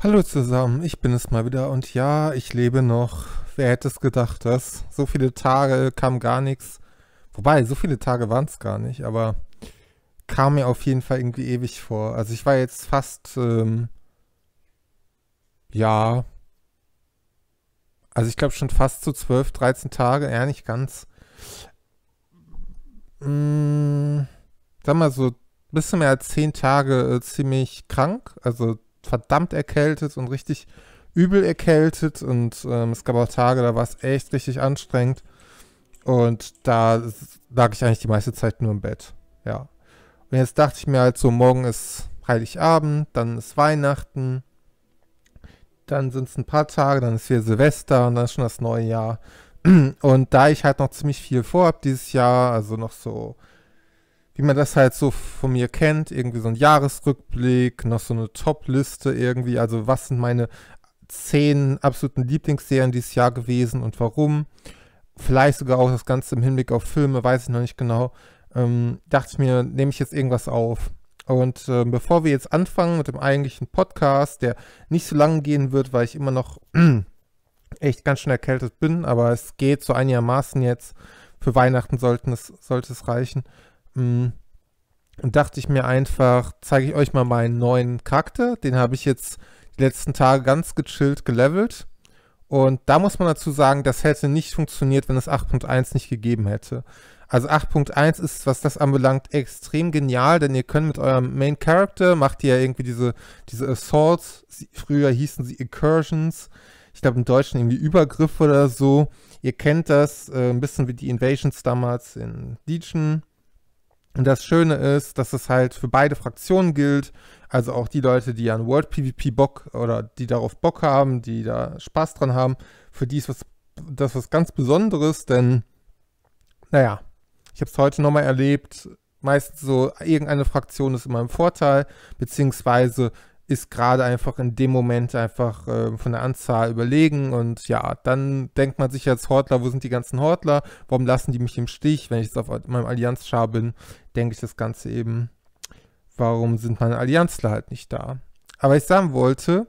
Hallo zusammen, ich bin es mal wieder und ja, ich lebe noch. Wer hätte es gedacht, dass so viele Tage kam gar nichts. Wobei, so viele Tage waren es gar nicht, aber kam mir auf jeden Fall irgendwie ewig vor. Also ich war jetzt fast, ähm, ja, also ich glaube schon fast so 12, 13 Tage, ja nicht ganz. Mh, mm, sag mal so ein bisschen mehr als 10 Tage äh, ziemlich krank, also verdammt erkältet und richtig übel erkältet und ähm, es gab auch Tage, da war es echt richtig anstrengend und da lag ich eigentlich die meiste Zeit nur im Bett, ja. Und jetzt dachte ich mir halt so, morgen ist Heiligabend, dann ist Weihnachten, dann sind es ein paar Tage, dann ist hier Silvester und dann ist schon das neue Jahr. Und da ich halt noch ziemlich viel vorhab dieses Jahr, also noch so wie man das halt so von mir kennt, irgendwie so ein Jahresrückblick, noch so eine Top-Liste irgendwie, also was sind meine zehn absoluten Lieblingsserien dieses Jahr gewesen und warum. Vielleicht sogar auch das Ganze im Hinblick auf Filme, weiß ich noch nicht genau. Ähm, dachte ich mir, nehme ich jetzt irgendwas auf. Und äh, bevor wir jetzt anfangen mit dem eigentlichen Podcast, der nicht so lange gehen wird, weil ich immer noch echt ganz schön erkältet bin, aber es geht so einigermaßen jetzt. Für Weihnachten sollten es, sollte es reichen. Mm. Und dachte ich mir einfach, zeige ich euch mal meinen neuen Charakter. Den habe ich jetzt die letzten Tage ganz gechillt gelevelt. Und da muss man dazu sagen, das hätte nicht funktioniert, wenn es 8.1 nicht gegeben hätte. Also 8.1 ist, was das anbelangt, extrem genial, denn ihr könnt mit eurem Main Character, macht ihr ja irgendwie diese, diese Assaults, früher hießen sie Incursions, ich glaube im Deutschen irgendwie Übergriffe oder so. Ihr kennt das, äh, ein bisschen wie die Invasions damals in Legion und das Schöne ist, dass es halt für beide Fraktionen gilt. Also auch die Leute, die an World PvP Bock oder die darauf Bock haben, die da Spaß dran haben, für die ist was, das was ganz Besonderes, denn, naja, ich habe es heute nochmal erlebt. Meistens so, irgendeine Fraktion ist immer im Vorteil, beziehungsweise ist gerade einfach in dem Moment einfach äh, von der Anzahl überlegen und ja, dann denkt man sich als Hortler, wo sind die ganzen Hortler? Warum lassen die mich im Stich? Wenn ich jetzt auf meinem Allianzschar bin, denke ich das Ganze eben, warum sind meine Allianzler halt nicht da? Aber ich sagen wollte,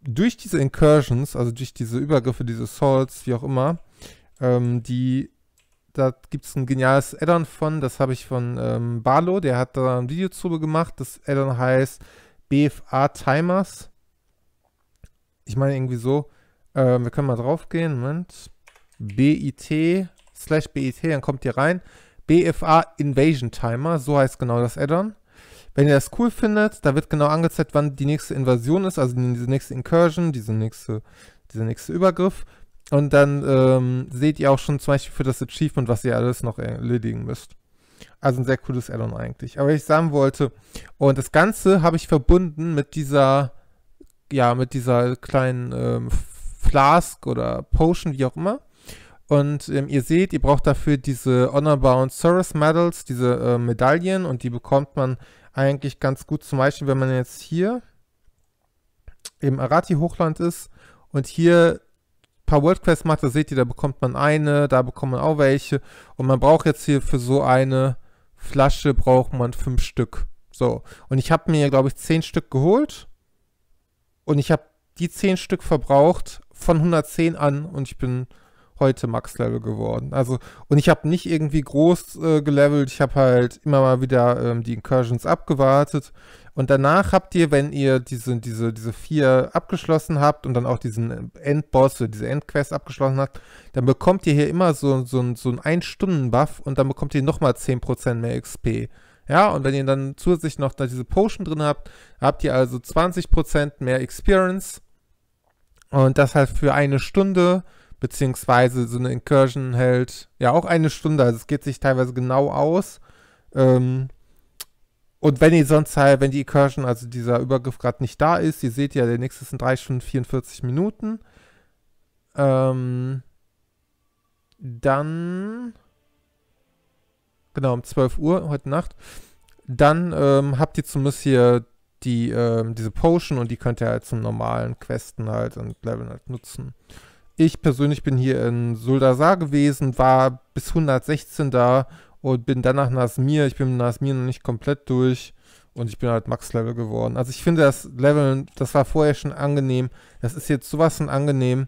durch diese Incursions, also durch diese Übergriffe, diese Assaults, wie auch immer, ähm, die da gibt es ein geniales Addon von, das habe ich von ähm, Barlo, der hat da ein Video zu gemacht. Das Addon heißt BFA-Timers. Ich meine irgendwie so, äh, wir können mal drauf gehen, Moment. BIT slash BIT, dann kommt ihr rein. BFA Invasion Timer, so heißt genau das Addon. Wenn ihr das cool findet, da wird genau angezeigt, wann die nächste Invasion ist, also diese nächste Incursion, diese nächste, dieser nächste Übergriff. Und dann ähm, seht ihr auch schon zum Beispiel für das Achievement, was ihr alles noch erledigen müsst. Also ein sehr cooles Addon eigentlich. Aber ich sagen wollte, und das Ganze habe ich verbunden mit dieser, ja, mit dieser kleinen ähm, Flask oder Potion, wie auch immer. Und ähm, ihr seht, ihr braucht dafür diese Honorbound Service Medals, diese äh, Medaillen, und die bekommt man eigentlich ganz gut. Zum Beispiel, wenn man jetzt hier im Arati-Hochland ist und hier paar Worldquests macht, da seht ihr, da bekommt man eine, da bekommt man auch welche. Und man braucht jetzt hier für so eine Flasche braucht man fünf Stück. So. Und ich habe mir, glaube ich, zehn Stück geholt. Und ich habe die zehn Stück verbraucht von 110 an und ich bin heute Max-Level geworden. Also, und ich habe nicht irgendwie groß äh, gelevelt. Ich habe halt immer mal wieder ähm, die Incursions abgewartet. Und danach habt ihr, wenn ihr diese, diese, diese vier abgeschlossen habt und dann auch diesen Endboss oder diese Endquest abgeschlossen habt, dann bekommt ihr hier immer so, so, so einen Ein-Stunden-Buff und dann bekommt ihr nochmal 10% mehr XP. Ja, und wenn ihr dann zusätzlich noch da diese Potion drin habt, habt ihr also 20% mehr Experience. Und das halt für eine Stunde, beziehungsweise so eine Incursion hält, ja, auch eine Stunde. Also es geht sich teilweise genau aus. Ähm, und wenn ihr sonst halt, wenn die Incursion, also dieser Übergriff gerade nicht da ist, ihr seht ja, der nächste ist in 3 Stunden 44 Minuten. Ähm, dann, genau, um 12 Uhr heute Nacht, dann ähm, habt ihr zumindest hier die, ähm, diese Potion und die könnt ihr halt zum normalen Questen halt und Leveln halt nutzen. Ich persönlich bin hier in Suldasar gewesen, war bis 116 da und bin danach Nasmir. Ich bin mit Nasmir noch nicht komplett durch und ich bin halt Max-Level geworden. Also ich finde das Leveln, das war vorher schon angenehm. Das ist jetzt sowas von angenehm.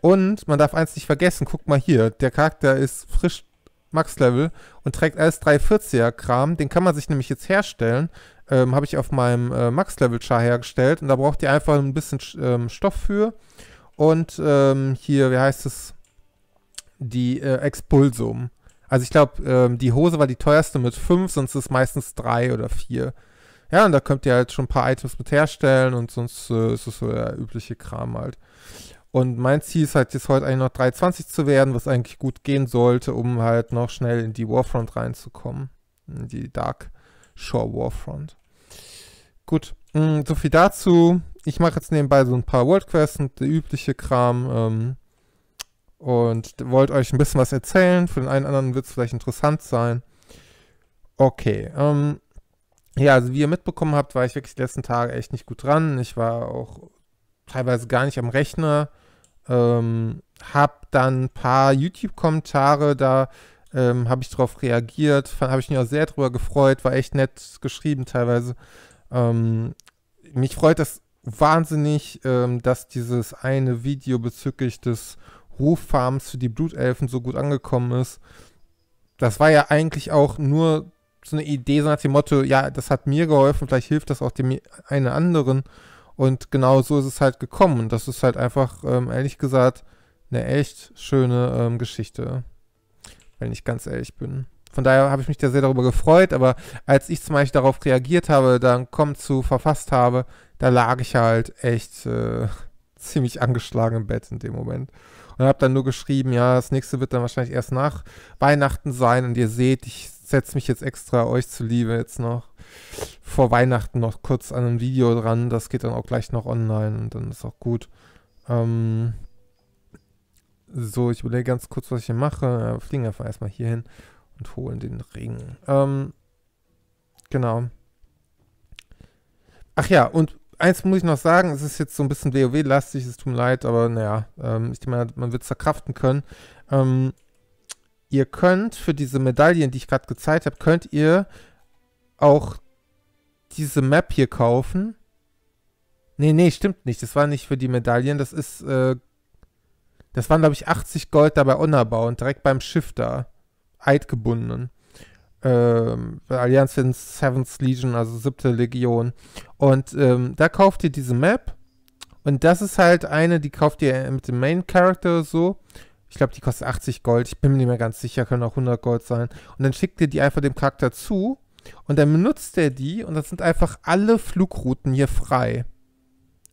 Und man darf eins nicht vergessen, guck mal hier, der Charakter ist frisch Max-Level und trägt alles 340er-Kram. Den kann man sich nämlich jetzt herstellen. Ähm, Habe ich auf meinem äh, Max-Level-Char hergestellt und da braucht ihr einfach ein bisschen ähm, Stoff für. Und ähm, hier, wie heißt es? Die äh, Expulsum. Also ich glaube, ähm, die Hose war die teuerste mit 5, sonst ist es meistens 3 oder 4. Ja, und da könnt ihr halt schon ein paar Items mit herstellen und sonst äh, ist es so der übliche Kram halt. Und mein Ziel ist halt jetzt heute eigentlich noch 320 zu werden, was eigentlich gut gehen sollte, um halt noch schnell in die Warfront reinzukommen. In die Dark Shore Warfront. Gut, mh, mm, so viel dazu. Ich mache jetzt nebenbei so ein paar Worldquests und der übliche Kram. Ähm, und wollt euch ein bisschen was erzählen. Für den einen oder anderen wird es vielleicht interessant sein. Okay, ähm, ja, also wie ihr mitbekommen habt, war ich wirklich die letzten Tage echt nicht gut dran. Ich war auch teilweise gar nicht am Rechner. Ähm, hab dann ein paar YouTube-Kommentare, da ähm, habe ich drauf reagiert, habe ich mich auch sehr drüber gefreut, war echt nett geschrieben teilweise. Ähm, mich freut das wahnsinnig, ähm, dass dieses eine Video bezüglich des Ruf Farms für die Blutelfen so gut angekommen ist. Das war ja eigentlich auch nur so eine Idee, so nach dem Motto, ja, das hat mir geholfen, vielleicht hilft das auch dem einen anderen. Und genau so ist es halt gekommen. Und das ist halt einfach, ähm, ehrlich gesagt, eine echt schöne ähm, Geschichte, wenn ich ganz ehrlich bin. Von daher habe ich mich da sehr darüber gefreut, aber als ich zum Beispiel darauf reagiert habe, dann kommt zu verfasst habe, da lag ich halt echt äh, ziemlich angeschlagen im Bett in dem Moment und habe dann nur geschrieben, ja, das nächste wird dann wahrscheinlich erst nach Weihnachten sein und ihr seht, ich setze mich jetzt extra euch zuliebe jetzt noch vor Weihnachten noch kurz an ein Video dran. Das geht dann auch gleich noch online und dann ist auch gut. Ähm so, ich überlege ganz kurz, was ich hier mache. Ja, fliegen einfach erstmal hier hin und holen den Ring. Ähm genau. Ach ja, und eins muss ich noch sagen, es ist jetzt so ein bisschen WoW-lastig, es tut mir leid, aber naja, ähm, ich denke man wird es verkraften können. Ähm, ihr könnt für diese Medaillen, die ich gerade gezeigt habe, könnt ihr auch diese Map hier kaufen. Nee, nee, stimmt nicht. Das war nicht für die Medaillen. Das ist, äh, das waren, glaube ich, 80 Gold dabei bei Unabau und direkt beim Schiff da. Eidgebundenen ähm, Allianz in den Seventh Legion, also siebte Legion. Und ähm, da kauft ihr diese Map. Und das ist halt eine, die kauft ihr mit dem Main Character so. Ich glaube, die kostet 80 Gold. Ich bin mir nicht mehr ganz sicher, können auch 100 Gold sein. Und dann schickt ihr die einfach dem Charakter zu. Und dann benutzt er die. Und das sind einfach alle Flugrouten hier frei.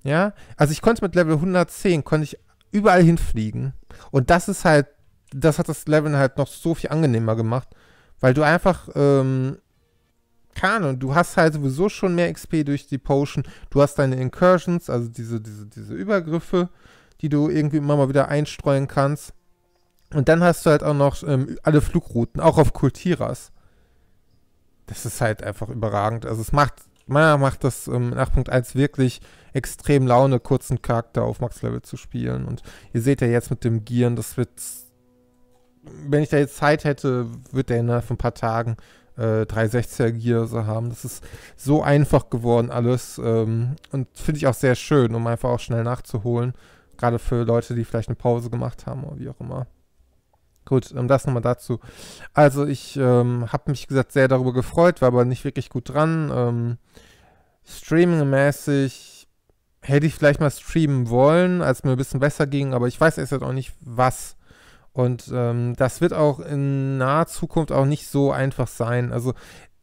Ja, also ich konnte mit Level 110, konnte ich überall hinfliegen. Und das ist halt, das hat das Level halt noch so viel angenehmer gemacht. Weil du einfach, ähm, keine du hast halt sowieso schon mehr XP durch die Potion. Du hast deine Incursions, also diese, diese, diese Übergriffe, die du irgendwie immer mal wieder einstreuen kannst. Und dann hast du halt auch noch ähm, alle Flugrouten, auch auf Kultiras. Das ist halt einfach überragend. Also es macht, meiner macht das ähm, in 8.1 wirklich extrem Laune, kurzen Charakter auf Max-Level zu spielen. Und ihr seht ja jetzt mit dem Gieren, das wird wenn ich da jetzt Zeit hätte, wird der innerhalb von ein paar Tagen äh, 360er Gear so haben. Das ist so einfach geworden alles ähm, und finde ich auch sehr schön, um einfach auch schnell nachzuholen. Gerade für Leute, die vielleicht eine Pause gemacht haben oder wie auch immer. Gut, ähm, das nochmal dazu. Also ich ähm, habe mich gesagt sehr darüber gefreut, war aber nicht wirklich gut dran. Ähm, Streaming-mäßig hätte ich vielleicht mal streamen wollen, als mir ein bisschen besser ging, aber ich weiß erst jetzt halt auch nicht, was. Und ähm, das wird auch in naher Zukunft auch nicht so einfach sein. Also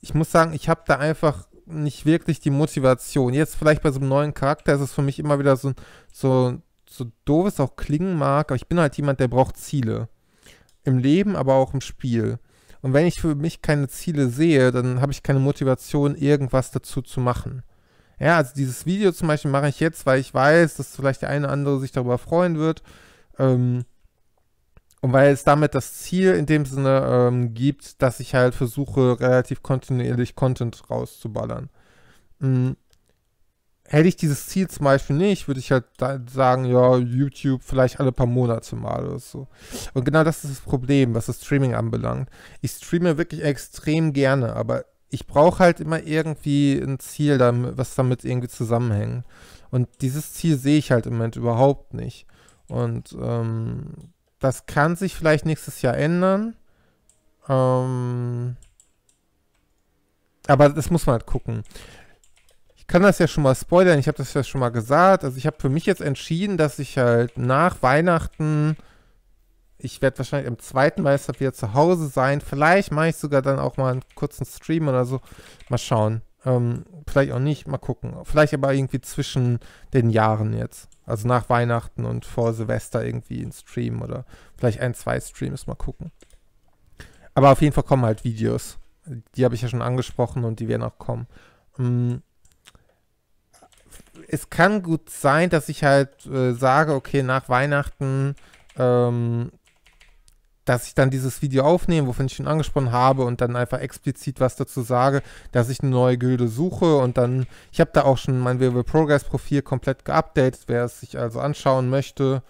ich muss sagen, ich habe da einfach nicht wirklich die Motivation. Jetzt vielleicht bei so einem neuen Charakter ist es für mich immer wieder so, so, so doof es auch klingen mag, aber ich bin halt jemand, der braucht Ziele. Im Leben, aber auch im Spiel. Und wenn ich für mich keine Ziele sehe, dann habe ich keine Motivation, irgendwas dazu zu machen. Ja, also dieses Video zum Beispiel mache ich jetzt, weil ich weiß, dass vielleicht der eine oder andere sich darüber freuen wird. Ähm, und weil es damit das Ziel in dem Sinne ähm, gibt, dass ich halt versuche, relativ kontinuierlich Content rauszuballern. Hm. Hätte ich dieses Ziel zum Beispiel nicht, würde ich halt sagen, ja, YouTube vielleicht alle paar Monate mal oder so. Und genau das ist das Problem, was das Streaming anbelangt. Ich streame wirklich extrem gerne, aber ich brauche halt immer irgendwie ein Ziel, was damit irgendwie zusammenhängt. Und dieses Ziel sehe ich halt im Moment überhaupt nicht. Und ähm, das kann sich vielleicht nächstes Jahr ändern. Ähm aber das muss man halt gucken. Ich kann das ja schon mal spoilern. Ich habe das ja schon mal gesagt. Also ich habe für mich jetzt entschieden, dass ich halt nach Weihnachten ich werde wahrscheinlich im zweiten Meister wieder zu Hause sein. Vielleicht mache ich sogar dann auch mal einen kurzen Stream oder so. Mal schauen. Ähm, vielleicht auch nicht, mal gucken. Vielleicht aber irgendwie zwischen den Jahren jetzt. Also nach Weihnachten und vor Silvester irgendwie einen Stream oder vielleicht ein, zwei Streams mal gucken. Aber auf jeden Fall kommen halt Videos. Die habe ich ja schon angesprochen und die werden auch kommen. Hm. Es kann gut sein, dass ich halt äh, sage, okay, nach Weihnachten ähm, dass ich dann dieses Video aufnehme, wovon ich ihn angesprochen habe und dann einfach explizit was dazu sage, dass ich eine neue Gilde suche und dann, ich habe da auch schon mein WoW Progress Profil komplett geupdatet, wer es sich also anschauen möchte,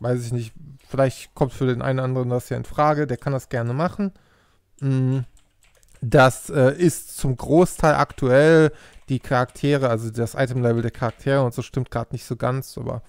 weiß ich nicht, vielleicht kommt für den einen oder anderen das ja in Frage, der kann das gerne machen. Mm, das äh, ist zum Großteil aktuell die Charaktere, also das Item-Level der Charaktere und so stimmt gerade nicht so ganz, aber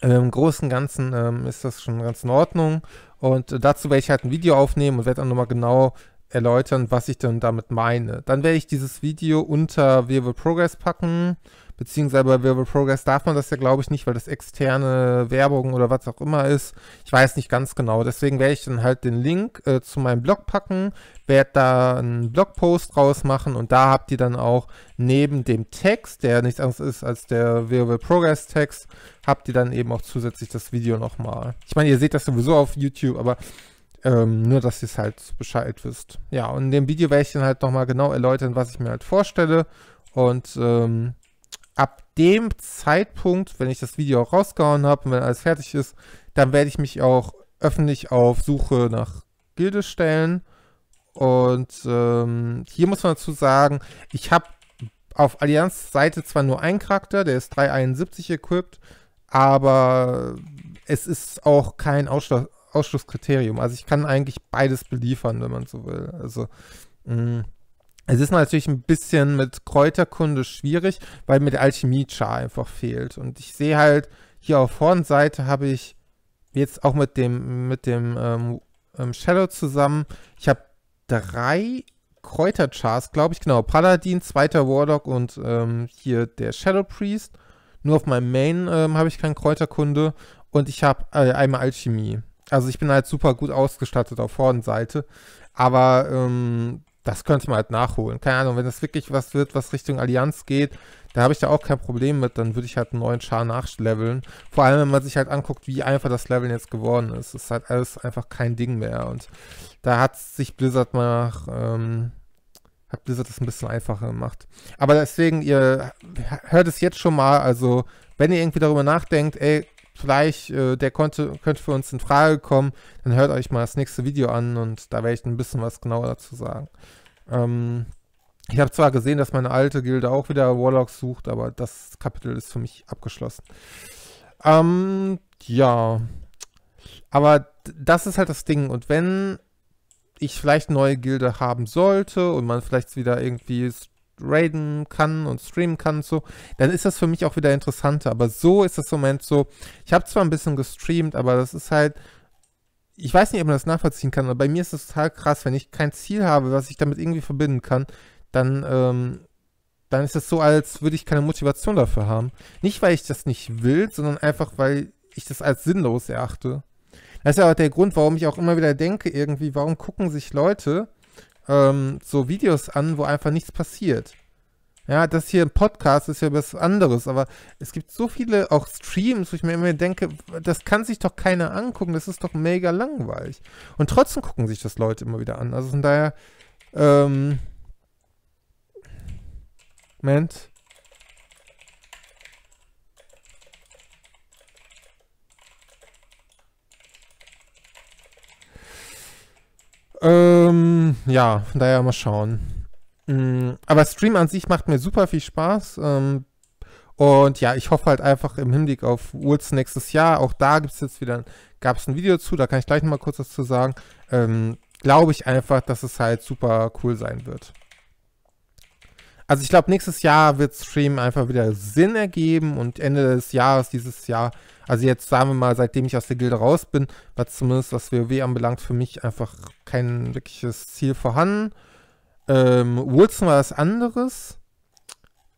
ähm, im Großen und Ganzen ähm, ist das schon ganz in Ordnung. Und dazu werde ich halt ein Video aufnehmen und werde dann nochmal genau erläutern, was ich dann damit meine. Dann werde ich dieses Video unter Viable Progress packen Beziehungsweise bei Werbe Progress darf man das ja, glaube ich, nicht, weil das externe Werbung oder was auch immer ist. Ich weiß nicht ganz genau. Deswegen werde ich dann halt den Link äh, zu meinem Blog packen, werde da einen Blogpost draus machen und da habt ihr dann auch neben dem Text, der nichts anderes ist als der Werbe Progress Text, habt ihr dann eben auch zusätzlich das Video nochmal. Ich meine, ihr seht das sowieso auf YouTube, aber ähm, nur, dass ihr es halt Bescheid wisst. Ja, und in dem Video werde ich dann halt nochmal genau erläutern, was ich mir halt vorstelle. Und ähm, dem Zeitpunkt, wenn ich das Video auch rausgehauen habe und wenn alles fertig ist, dann werde ich mich auch öffentlich auf Suche nach Gilde stellen. Und ähm, hier muss man dazu sagen, ich habe auf Allianz Seite zwar nur einen Charakter, der ist 371 equipped, aber es ist auch kein Ausschluss Ausschlusskriterium. Also ich kann eigentlich beides beliefern, wenn man so will. Also mh, mm. Es ist natürlich ein bisschen mit Kräuterkunde schwierig, weil mir der Alchemie-Char einfach fehlt. Und ich sehe halt, hier auf Hornseite habe ich jetzt auch mit dem, mit dem ähm, ähm, Shadow zusammen, ich habe drei Kräuterchars, glaube ich, genau. Paladin, zweiter Warlock und ähm, hier der Shadow Priest. Nur auf meinem Main ähm, habe ich keinen Kräuterkunde und ich habe äh, einmal Alchemie. Also ich bin halt super gut ausgestattet auf Hornseite. Aber ähm, das könnte man halt nachholen. Keine Ahnung, wenn das wirklich was wird, was Richtung Allianz geht, da habe ich da auch kein Problem mit. Dann würde ich halt einen neuen Char nachleveln. Vor allem, wenn man sich halt anguckt, wie einfach das Leveln jetzt geworden ist. Das ist halt alles einfach kein Ding mehr. Und da hat sich Blizzard mal, ähm, hat Blizzard das ein bisschen einfacher gemacht. Aber deswegen, ihr hört es jetzt schon mal. Also, wenn ihr irgendwie darüber nachdenkt, ey, vielleicht, äh, der konnte, könnte für uns in Frage kommen, dann hört euch mal das nächste Video an und da werde ich ein bisschen was genauer dazu sagen. Ähm, ich habe zwar gesehen, dass meine alte Gilde auch wieder Warlocks sucht, aber das Kapitel ist für mich abgeschlossen. Ähm, ja. Aber das ist halt das Ding. Und wenn ich vielleicht neue Gilde haben sollte und man vielleicht wieder irgendwie raiden kann und streamen kann und so, dann ist das für mich auch wieder interessanter. Aber so ist das im Moment so. Ich habe zwar ein bisschen gestreamt, aber das ist halt. Ich weiß nicht, ob man das nachvollziehen kann, aber bei mir ist das total krass, wenn ich kein Ziel habe, was ich damit irgendwie verbinden kann, dann, ähm, dann ist das so, als würde ich keine Motivation dafür haben. Nicht, weil ich das nicht will, sondern einfach, weil ich das als sinnlos erachte. Das ist ja auch der Grund, warum ich auch immer wieder denke, irgendwie, warum gucken sich Leute ähm, so Videos an, wo einfach nichts passiert. Ja, das hier ein Podcast ist ja was anderes, aber es gibt so viele auch Streams, wo ich mir immer denke, das kann sich doch keiner angucken, das ist doch mega langweilig. Und trotzdem gucken sich das Leute immer wieder an. Also von daher, ähm, Moment. Ähm, ja, von daher mal schauen. Mm, aber Stream an sich macht mir super viel Spaß. Ähm, und ja, ich hoffe halt einfach im Hinblick auf Worlds nächstes Jahr, auch da gibt es jetzt wieder, gab es ein Video zu, da kann ich gleich nochmal kurz was zu sagen. Ähm, Glaube ich einfach, dass es halt super cool sein wird. Also ich glaube, nächstes Jahr wird Stream einfach wieder Sinn ergeben und Ende des Jahres, dieses Jahr, also jetzt sagen wir mal, seitdem ich aus der Gilde raus bin, war zumindest was WoW anbelangt für mich einfach kein wirkliches Ziel vorhanden. Ähm, Wurzeln war was anderes.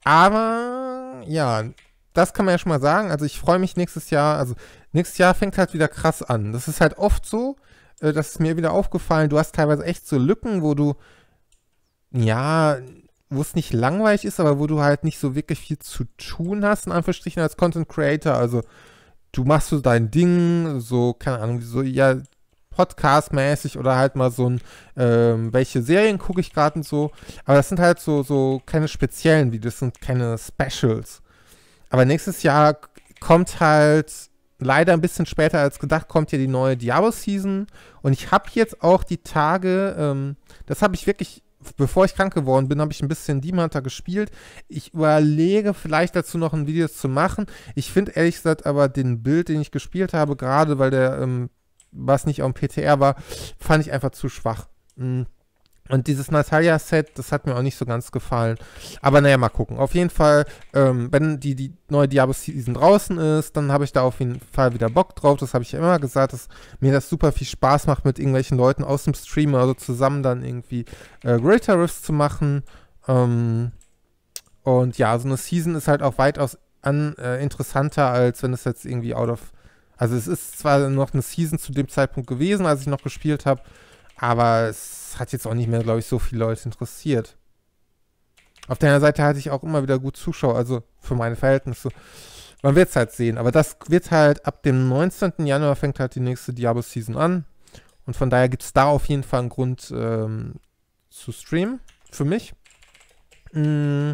Aber ja, das kann man ja schon mal sagen. Also ich freue mich nächstes Jahr. Also nächstes Jahr fängt halt wieder krass an. Das ist halt oft so, äh, das ist mir wieder aufgefallen. Du hast teilweise echt so Lücken, wo du, ja, wo es nicht langweilig ist, aber wo du halt nicht so wirklich viel zu tun hast, in Anführungsstrichen als Content Creator. Also du machst so dein Ding, so, keine Ahnung, so, ja, Podcast-mäßig oder halt mal so ein, ähm, welche Serien gucke ich gerade und so. Aber das sind halt so, so keine speziellen Videos, sind keine Specials. Aber nächstes Jahr kommt halt, leider ein bisschen später als gedacht, kommt ja die neue Diablo-Season. Und ich habe jetzt auch die Tage, ähm, das habe ich wirklich bevor ich krank geworden bin, habe ich ein bisschen Demon Hunter gespielt. Ich überlege vielleicht dazu noch ein Video zu machen. Ich finde ehrlich gesagt aber den Bild, den ich gespielt habe, gerade weil der, ähm, was nicht auf dem PTR war, fand ich einfach zu schwach. Mhm. Und dieses Natalia-Set, das hat mir auch nicht so ganz gefallen. Aber naja, mal gucken. Auf jeden Fall, ähm, wenn die, die neue Diablo-Season draußen ist, dann habe ich da auf jeden Fall wieder Bock drauf. Das habe ich ja immer gesagt, dass mir das super viel Spaß macht, mit irgendwelchen Leuten aus dem Stream, also zusammen dann irgendwie äh, Greater Rifts zu machen. Ähm, und ja, so eine Season ist halt auch weitaus an, äh, interessanter, als wenn es jetzt irgendwie out of. Also, es ist zwar noch eine Season zu dem Zeitpunkt gewesen, als ich noch gespielt habe aber es hat jetzt auch nicht mehr, glaube ich, so viele Leute interessiert. Auf der anderen Seite hatte ich auch immer wieder gut Zuschauer, also für meine Verhältnisse. Man wird es halt sehen. Aber das wird halt ab dem 19. Januar fängt halt die nächste Diablo-Season an. Und von daher gibt es da auf jeden Fall einen Grund ähm, zu streamen. Für mich. Mm,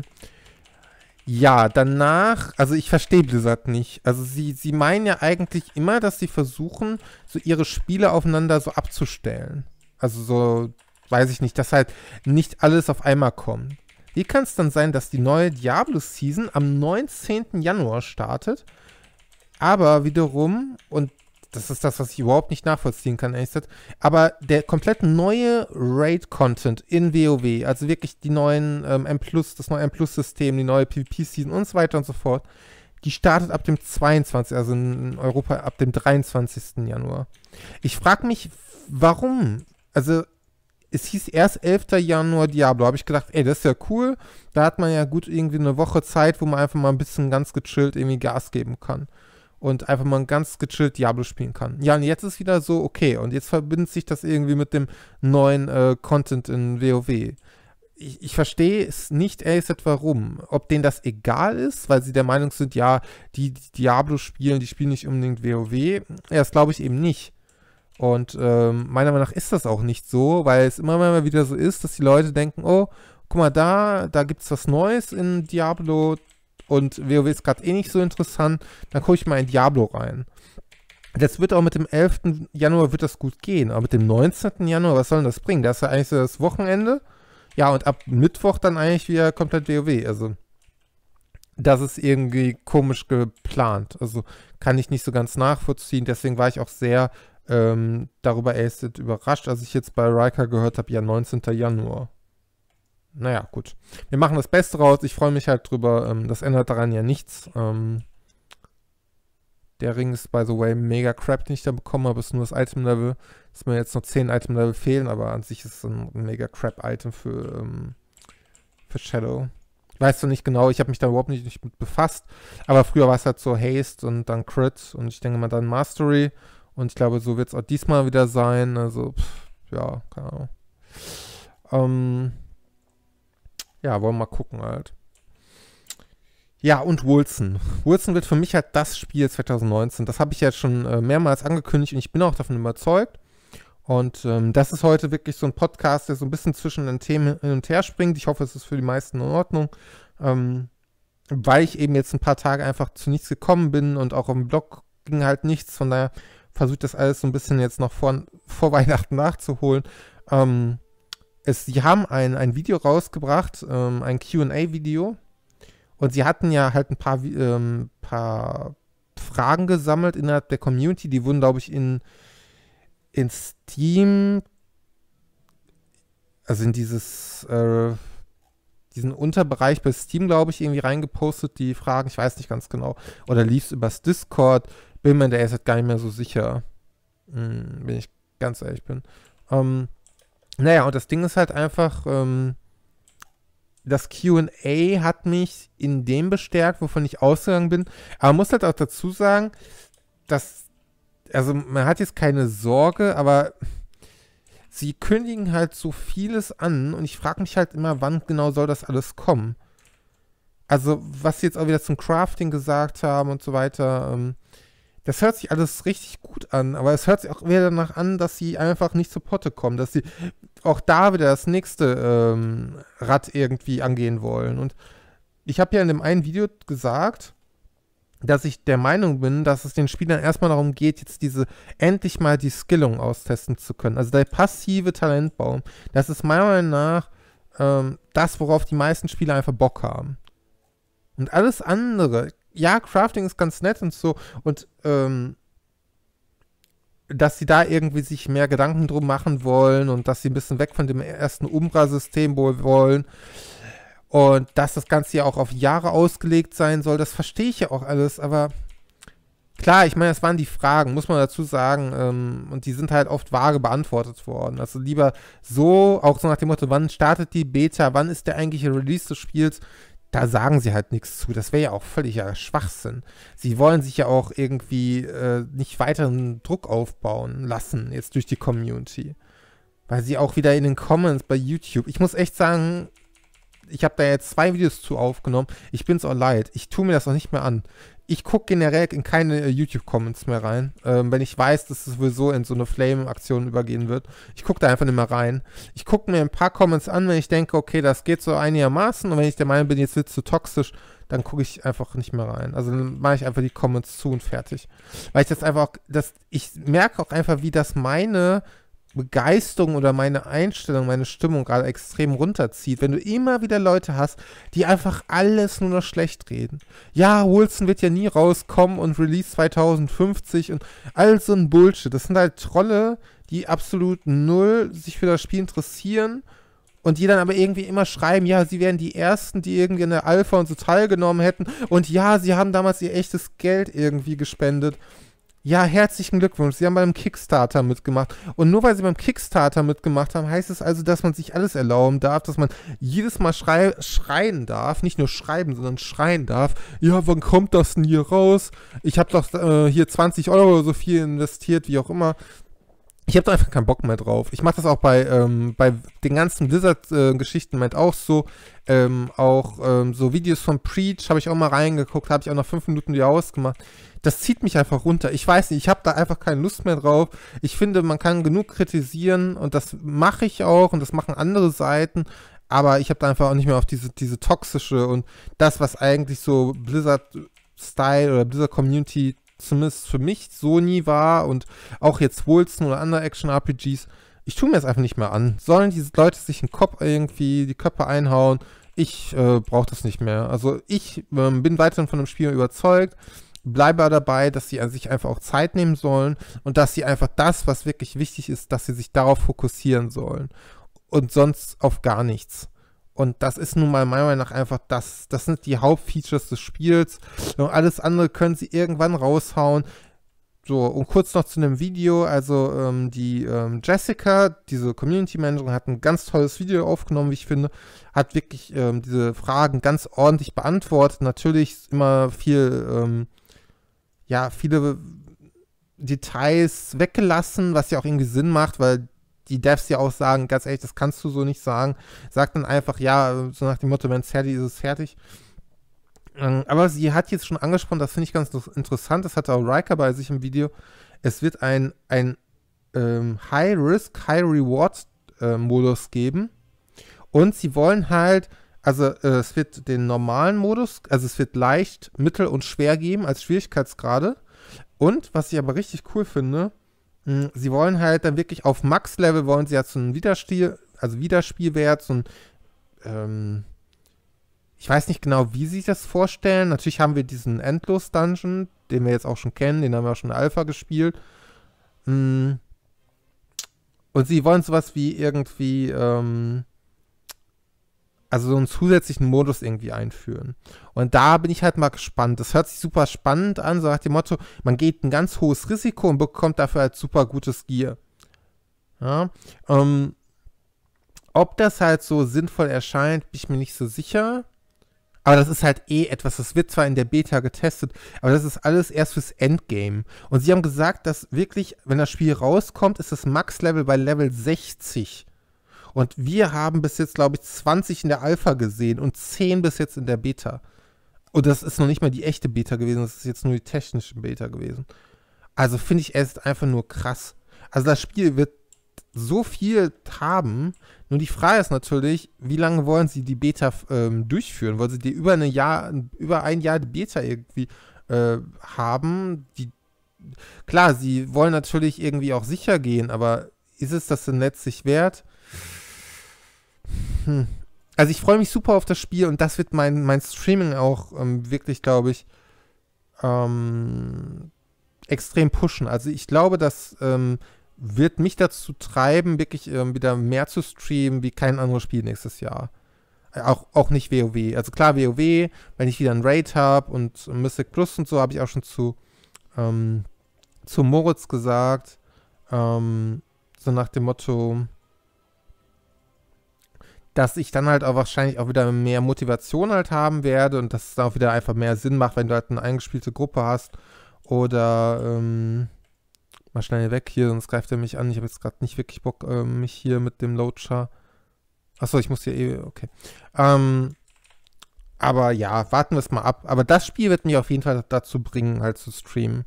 ja, danach, also ich verstehe Blizzard nicht. Also sie, sie meinen ja eigentlich immer, dass sie versuchen, so ihre Spiele aufeinander so abzustellen. Also so, weiß ich nicht, dass halt nicht alles auf einmal kommt. Wie kann es dann sein, dass die neue Diablo-Season am 19. Januar startet, aber wiederum, und das ist das, was ich überhaupt nicht nachvollziehen kann, ehrlich gesagt, aber der komplett neue Raid-Content in WoW, also wirklich die neuen ähm, M+, das neue M+-System, plus die neue PvP-Season und so weiter und so fort, die startet ab dem 22., also in Europa ab dem 23. Januar. Ich frage mich, warum? also es hieß erst 11. Januar Diablo. Da Habe ich gedacht, ey, das ist ja cool. Da hat man ja gut irgendwie eine Woche Zeit, wo man einfach mal ein bisschen ganz gechillt irgendwie Gas geben kann. Und einfach mal ganz gechillt Diablo spielen kann. Ja, und jetzt ist wieder so, okay. Und jetzt verbindet sich das irgendwie mit dem neuen äh, Content in WoW. Ich, ich verstehe es nicht ehrlich warum. Ob denen das egal ist, weil sie der Meinung sind, ja, die, die Diablo spielen, die spielen nicht unbedingt WoW. Ja, das glaube ich eben nicht und ähm, meiner Meinung nach ist das auch nicht so, weil es immer mal wieder so ist, dass die Leute denken, oh, guck mal da, da es was Neues in Diablo und WoW ist gerade eh nicht so interessant, dann gucke ich mal in Diablo rein. Das wird auch mit dem 11. Januar wird das gut gehen, aber mit dem 19. Januar, was soll denn das bringen? Das ist ja eigentlich so das Wochenende. Ja, und ab Mittwoch dann eigentlich wieder komplett WoW. Also, das ist irgendwie komisch geplant. Also, kann ich nicht so ganz nachvollziehen. Deswegen war ich auch sehr ähm, darüber ästet überrascht, als ich jetzt bei Riker gehört habe, ja, 19. Januar. Naja, gut. Wir machen das Beste raus. Ich freue mich halt drüber. Ähm, das ändert daran ja nichts. Ähm, der Ring ist, by the way, mega crap, den ich da bekommen habe. Ist nur das Item-Level. Dass mir jetzt noch 10 Item-Level fehlen, aber an sich ist es ein mega crap-Item für, ähm, für Shadow weißt du nicht genau, ich habe mich da überhaupt nicht, nicht, mit befasst, aber früher war es halt so Haste und dann Crit und ich denke mal dann Mastery und ich glaube, so wird es auch diesmal wieder sein. Also, pff, ja, keine Ahnung. Ähm, ja, wollen wir mal gucken halt. Ja, und Wilson. Wilson wird für mich halt das Spiel 2019. Das habe ich ja schon äh, mehrmals angekündigt und ich bin auch davon überzeugt. Und ähm, das ist heute wirklich so ein Podcast, der so ein bisschen zwischen den Themen hin und her springt. Ich hoffe, es ist für die meisten in Ordnung. Ähm, weil ich eben jetzt ein paar Tage einfach zu nichts gekommen bin und auch im Blog ging halt nichts. Von daher versuche das alles so ein bisschen jetzt noch vor, vor Weihnachten nachzuholen. Ähm, es, sie haben ein, ein Video rausgebracht, ähm, ein QA-Video. Und sie hatten ja halt ein paar, ähm, paar Fragen gesammelt innerhalb der Community. Die wurden, glaube ich, in, in Steam, also in dieses, äh, diesen Unterbereich bei Steam, glaube ich, irgendwie reingepostet, die Fragen. Ich weiß nicht ganz genau. Oder lief es übers Discord Willman, der ist halt gar nicht mehr so sicher. Hm, wenn ich ganz ehrlich bin. Ähm, naja, und das Ding ist halt einfach, ähm, das QA hat mich in dem bestärkt, wovon ich ausgegangen bin. Aber man muss halt auch dazu sagen, dass, also man hat jetzt keine Sorge, aber sie kündigen halt so vieles an und ich frage mich halt immer, wann genau soll das alles kommen? Also, was sie jetzt auch wieder zum Crafting gesagt haben und so weiter, ähm, das hört sich alles richtig gut an, aber es hört sich auch wieder danach an, dass sie einfach nicht zur Potte kommen, dass sie auch da wieder das nächste ähm, Rad irgendwie angehen wollen. Und ich habe ja in dem einen Video gesagt, dass ich der Meinung bin, dass es den Spielern erstmal darum geht, jetzt diese endlich mal die Skillung austesten zu können. Also der passive Talentbaum, das ist meiner Meinung nach ähm, das, worauf die meisten Spieler einfach Bock haben. Und alles andere ja, Crafting ist ganz nett und so. Und ähm, dass sie da irgendwie sich mehr Gedanken drum machen wollen und dass sie ein bisschen weg von dem ersten Umbra-System wollen. Und dass das Ganze ja auch auf Jahre ausgelegt sein soll, das verstehe ich ja auch alles, aber klar, ich meine, das waren die Fragen, muss man dazu sagen. Ähm, und die sind halt oft vage beantwortet worden. Also lieber so, auch so nach dem Motto, wann startet die Beta, wann ist der eigentliche Release des Spiels, da sagen sie halt nichts zu. Das wäre ja auch völliger Schwachsinn. Sie wollen sich ja auch irgendwie äh, nicht weiteren Druck aufbauen lassen, jetzt durch die Community. Weil sie auch wieder in den Comments bei YouTube. Ich muss echt sagen, ich habe da jetzt zwei Videos zu aufgenommen. Ich bin's auch leid. Ich tue mir das auch nicht mehr an ich gucke generell in keine äh, YouTube-Comments mehr rein, ähm, wenn ich weiß, dass es sowieso in so eine Flame-Aktion übergehen wird. Ich gucke da einfach nicht mehr rein. Ich gucke mir ein paar Comments an, wenn ich denke, okay, das geht so einigermaßen und wenn ich der Meinung bin, jetzt wird es zu toxisch, dann gucke ich einfach nicht mehr rein. Also dann mache ich einfach die Comments zu und fertig. Weil ich das einfach auch, das, ich merke auch einfach, wie das meine Begeisterung oder meine Einstellung, meine Stimmung gerade extrem runterzieht, wenn du immer wieder Leute hast, die einfach alles nur noch schlecht reden. Ja, Wilson wird ja nie rauskommen und Release 2050 und all so ein Bullshit. Das sind halt Trolle, die absolut null sich für das Spiel interessieren und die dann aber irgendwie immer schreiben, ja, sie wären die Ersten, die irgendwie in der Alpha und so teilgenommen hätten und ja, sie haben damals ihr echtes Geld irgendwie gespendet. Ja, herzlichen Glückwunsch. Sie haben beim Kickstarter mitgemacht. Und nur weil Sie beim Kickstarter mitgemacht haben, heißt es also, dass man sich alles erlauben darf, dass man jedes Mal schrei schreien darf. Nicht nur schreiben, sondern schreien darf. Ja, wann kommt das denn hier raus? Ich habe doch äh, hier 20 Euro oder so viel investiert, wie auch immer ich habe da einfach keinen Bock mehr drauf. Ich mache das auch bei, ähm, bei den ganzen Blizzard-Geschichten äh, meint auch so. Ähm, auch ähm, so Videos von Preach habe ich auch mal reingeguckt, habe ich auch nach fünf Minuten wieder ausgemacht. Das zieht mich einfach runter. Ich weiß nicht, ich habe da einfach keine Lust mehr drauf. Ich finde, man kann genug kritisieren und das mache ich auch und das machen andere Seiten. Aber ich habe da einfach auch nicht mehr auf diese, diese toxische und das, was eigentlich so Blizzard Style oder Blizzard Community zumindest für mich so nie war und auch jetzt Wilson oder andere Action-RPGs, ich tue mir das einfach nicht mehr an. Sollen diese Leute sich den Kopf irgendwie, die Köpfe einhauen? Ich äh, brauche das nicht mehr. Also ich äh, bin weiterhin von dem Spiel überzeugt, bleibe dabei, dass sie sich einfach auch Zeit nehmen sollen und dass sie einfach das, was wirklich wichtig ist, dass sie sich darauf fokussieren sollen und sonst auf gar nichts. Und das ist nun mal meiner Meinung nach einfach das. Das sind die Hauptfeatures des Spiels. Und alles andere können sie irgendwann raushauen. So, und kurz noch zu einem Video. Also, ähm, die ähm, Jessica, diese Community Managerin, hat ein ganz tolles Video aufgenommen, wie ich finde. Hat wirklich ähm, diese Fragen ganz ordentlich beantwortet. Natürlich immer viel, ähm, ja, viele Details weggelassen, was ja auch irgendwie Sinn macht, weil die Devs ja auch sagen, ganz ehrlich, das kannst du so nicht sagen. Sag dann einfach, ja, so nach dem Motto, wenn es fertig ist, ist es fertig. Ähm, aber sie hat jetzt schon angesprochen, das finde ich ganz interessant, das hatte auch Riker bei sich im Video. Es wird ein, ein ähm, High-Risk, High-Reward-Modus äh, geben. Und sie wollen halt, also äh, es wird den normalen Modus, also es wird leicht, mittel und schwer geben als Schwierigkeitsgrade. Und was ich aber richtig cool finde, hm, sie wollen halt dann wirklich auf Max-Level wollen sie ja so einen Widerspiel, also Widerspielwert, so ein, ähm, ich weiß nicht genau, wie sie sich das vorstellen. Natürlich haben wir diesen Endlos-Dungeon, den wir jetzt auch schon kennen, den haben wir auch schon in Alpha gespielt. Hm. und sie wollen sowas wie irgendwie, ähm, also so einen zusätzlichen Modus irgendwie einführen. Und da bin ich halt mal gespannt. Das hört sich super spannend an, so nach dem Motto, man geht ein ganz hohes Risiko und bekommt dafür halt super gutes Gear. Ja, ähm, ob das halt so sinnvoll erscheint, bin ich mir nicht so sicher. Aber das ist halt eh etwas, das wird zwar in der Beta getestet, aber das ist alles erst fürs Endgame. Und sie haben gesagt, dass wirklich, wenn das Spiel rauskommt, ist das Max-Level bei Level 60. Und wir haben bis jetzt, glaube ich, 20 in der Alpha gesehen und 10 bis jetzt in der Beta. Und das ist noch nicht mal die echte Beta gewesen, das ist jetzt nur die technische Beta gewesen. Also finde ich es einfach nur krass. Also das Spiel wird so viel haben. Nur die Frage ist natürlich, wie lange wollen sie die Beta ähm, durchführen? Wollen sie die über, eine Jahr, über ein Jahr die Beta irgendwie äh, haben? Die, klar, sie wollen natürlich irgendwie auch sicher gehen, aber ist es das denn letztlich wert? Hm. Also ich freue mich super auf das Spiel und das wird mein, mein Streaming auch ähm, wirklich, glaube ich, ähm, extrem pushen. Also ich glaube, das ähm, wird mich dazu treiben, wirklich ähm, wieder mehr zu streamen wie kein anderes Spiel nächstes Jahr. Äh, auch, auch nicht WoW. Also klar, WoW, wenn ich wieder ein Raid habe und Mystic Plus und so, habe ich auch schon zu, ähm, zu Moritz gesagt. Ähm, so nach dem Motto, dass ich dann halt auch wahrscheinlich auch wieder mehr Motivation halt haben werde und dass es dann auch wieder einfach mehr Sinn macht, wenn du halt eine eingespielte Gruppe hast oder ähm, mal schnell weg hier, sonst greift er mich an. Ich habe jetzt gerade nicht wirklich Bock, äh, mich hier mit dem Loacher. Achso, ich muss hier eh, okay. Ähm, aber ja, warten wir es mal ab. Aber das Spiel wird mich auf jeden Fall dazu bringen, halt zu streamen.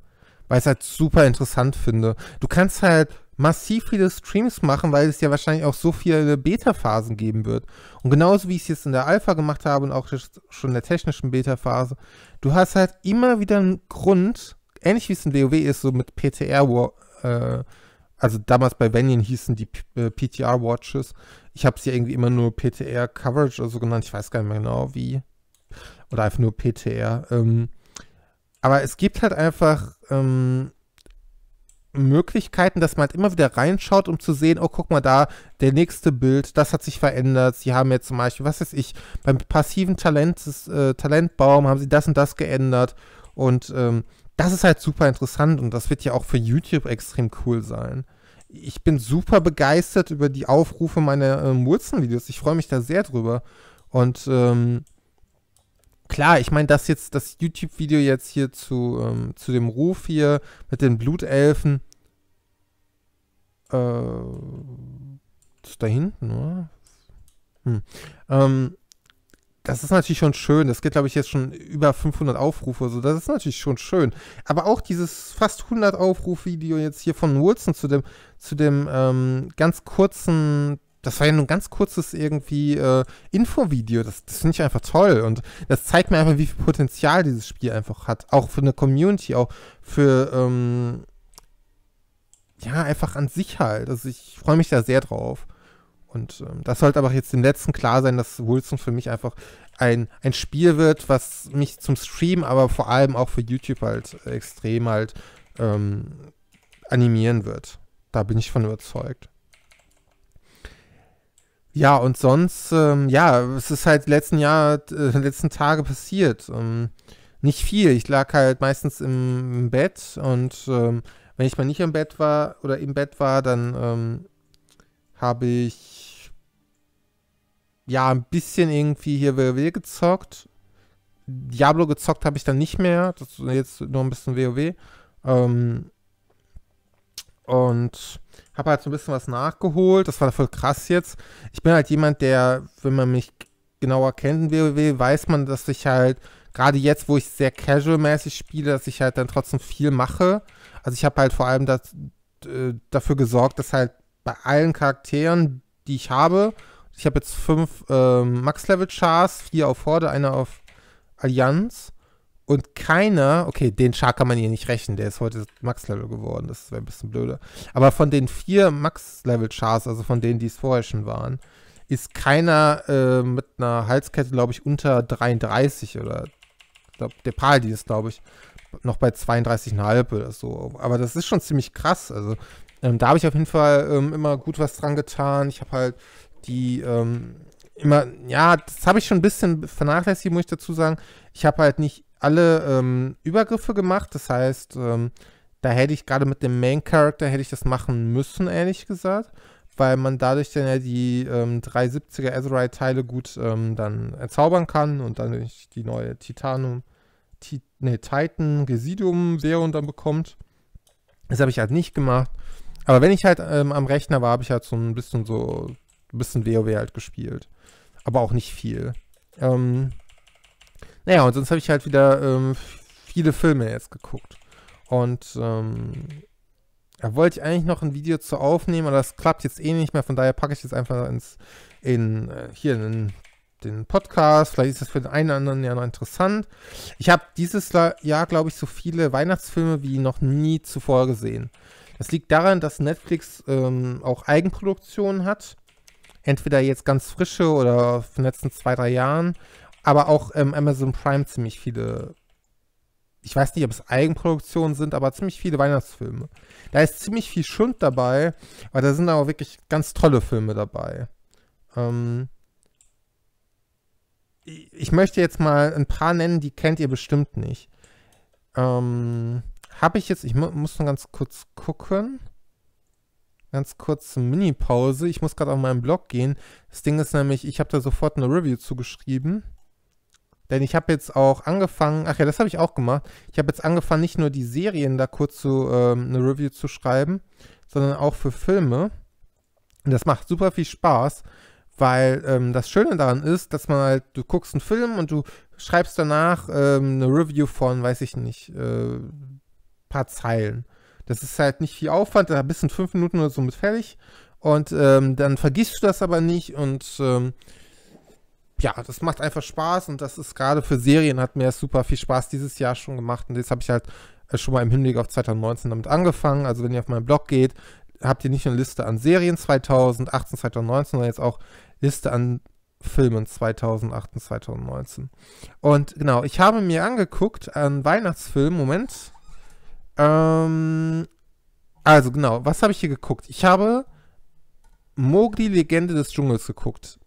Weil ich es halt super interessant finde. Du kannst halt massiv viele Streams machen, weil es ja wahrscheinlich auch so viele Beta-Phasen geben wird. Und genauso wie ich es jetzt in der Alpha gemacht habe und auch schon in der technischen Beta-Phase, du hast halt immer wieder einen Grund, ähnlich wie es in WoW ist, so mit PTR, äh, also damals bei Venian hießen die äh, PTR-Watches. Ich habe sie irgendwie immer nur PTR-Coverage oder so genannt, ich weiß gar nicht mehr genau wie. Oder einfach nur PTR. Ähm, aber es gibt halt einfach ähm, Möglichkeiten, dass man halt immer wieder reinschaut, um zu sehen, oh, guck mal da, der nächste Bild, das hat sich verändert. Sie haben jetzt zum Beispiel, was weiß ich, beim passiven Talent, äh, Talentbaum haben sie das und das geändert. Und ähm, das ist halt super interessant und das wird ja auch für YouTube extrem cool sein. Ich bin super begeistert über die Aufrufe meiner äh, Wurzelvideos. Ich freue mich da sehr drüber. Und ähm, klar, ich meine, dass jetzt das YouTube-Video jetzt hier zu, ähm, zu dem Ruf hier mit den Blutelfen. Äh, da hinten, oder? Hm. Ähm, das ist natürlich schon schön. Das geht, glaube ich, jetzt schon über 500 Aufrufe. So, das ist natürlich schon schön. Aber auch dieses fast 100 Aufruf-Video jetzt hier von Wilson zu dem, zu dem ähm, ganz kurzen das war ja nur ein ganz kurzes irgendwie äh, Infovideo. Das, das finde ich einfach toll. Und das zeigt mir einfach, wie viel Potenzial dieses Spiel einfach hat. Auch für eine Community, auch für, ähm, ja, einfach an sich halt. Also ich freue mich da sehr drauf. Und ähm, das sollte aber jetzt dem letzten klar sein, dass Wilson für mich einfach ein, ein Spiel wird, was mich zum Stream, aber vor allem auch für YouTube halt extrem halt ähm, animieren wird. Da bin ich von überzeugt. Ja, und sonst, ähm, ja, es ist halt letzten Jahr, äh, letzten Tage passiert. Ähm, nicht viel. Ich lag halt meistens im, im Bett und ähm, wenn ich mal nicht im Bett war oder im Bett war, dann ähm, habe ich ja ein bisschen irgendwie hier WoW gezockt. Diablo gezockt habe ich dann nicht mehr. Das ist jetzt nur ein bisschen WoW. Ähm, und habe halt so ein bisschen was nachgeholt. Das war voll krass jetzt. Ich bin halt jemand, der, wenn man mich genauer kennt in WoW, weiß man, dass ich halt, gerade jetzt, wo ich sehr casual-mäßig spiele, dass ich halt dann trotzdem viel mache. Also ich habe halt vor allem das, äh, dafür gesorgt, dass halt bei allen Charakteren, die ich habe, ich habe jetzt fünf äh, Max-Level-Chars, vier auf Horde, eine auf Allianz. Und keiner, okay, den Char kann man hier nicht rechnen, der ist heute Max-Level geworden, das wäre ein bisschen blöde. Aber von den vier Max-Level-Chars, also von denen, die es vorher schon waren, ist keiner äh, mit einer Halskette, glaube ich, unter 33 oder ich glaube, der Pal, die ist, glaube ich, noch bei 32,5 oder so. Aber das ist schon ziemlich krass. Also, ähm, da habe ich auf jeden Fall ähm, immer gut was dran getan. Ich habe halt die, ähm, immer, ja, das habe ich schon ein bisschen vernachlässigt, muss ich dazu sagen. Ich habe halt nicht alle ähm, Übergriffe gemacht. Das heißt, ähm, da hätte ich gerade mit dem Main Character hätte ich das machen müssen, ehrlich gesagt, weil man dadurch dann ja die ähm, 370er Azerite Teile gut ähm, dann erzaubern kann und dann die neue Titanum, Ti nee, Titan Residuum Währung dann bekommt. Das habe ich halt nicht gemacht. Aber wenn ich halt ähm, am Rechner war, habe ich halt so ein bisschen so ein bisschen WoW halt gespielt. Aber auch nicht viel. Ähm, naja, und sonst habe ich halt wieder ähm, viele Filme jetzt geguckt. Und ähm, da wollte ich eigentlich noch ein Video zu aufnehmen, aber das klappt jetzt eh nicht mehr. Von daher packe ich jetzt einfach ins, in, äh, hier in den Podcast. Vielleicht ist das für den einen oder anderen ja noch interessant. Ich habe dieses Jahr, glaube ich, so viele Weihnachtsfilme wie noch nie zuvor gesehen. Das liegt daran, dass Netflix ähm, auch Eigenproduktionen hat. Entweder jetzt ganz frische oder von den letzten zwei, drei Jahren aber auch ähm, Amazon Prime ziemlich viele, ich weiß nicht, ob es Eigenproduktionen sind, aber ziemlich viele Weihnachtsfilme. Da ist ziemlich viel Schund dabei, aber da sind aber wirklich ganz tolle Filme dabei. Ähm, ich möchte jetzt mal ein paar nennen, die kennt ihr bestimmt nicht. Ähm, habe ich jetzt, ich mu muss noch ganz kurz gucken. Ganz kurze Mini-Pause. Ich muss gerade auf meinen Blog gehen. Das Ding ist nämlich, ich habe da sofort eine Review zugeschrieben. Denn ich habe jetzt auch angefangen, ach ja, das habe ich auch gemacht. Ich habe jetzt angefangen, nicht nur die Serien da kurz zu, ähm, eine Review zu schreiben, sondern auch für Filme. Und das macht super viel Spaß, weil ähm, das Schöne daran ist, dass man halt, du guckst einen Film und du schreibst danach ähm, eine Review von, weiß ich nicht, äh, paar Zeilen. Das ist halt nicht viel Aufwand, da bist du in fünf Minuten oder so mit fertig. Und ähm, dann vergisst du das aber nicht und ähm, ja, das macht einfach Spaß und das ist gerade für Serien hat mir super viel Spaß dieses Jahr schon gemacht und jetzt habe ich halt äh, schon mal im Hinblick auf 2019 damit angefangen. Also wenn ihr auf meinen Blog geht, habt ihr nicht nur eine Liste an Serien 2018, 2019, sondern jetzt auch Liste an Filmen 2018, 2019. Und genau, ich habe mir angeguckt an Weihnachtsfilm, Moment. Ähm, also genau, was habe ich hier geguckt? Ich habe Mogli, Legende des Dschungels geguckt.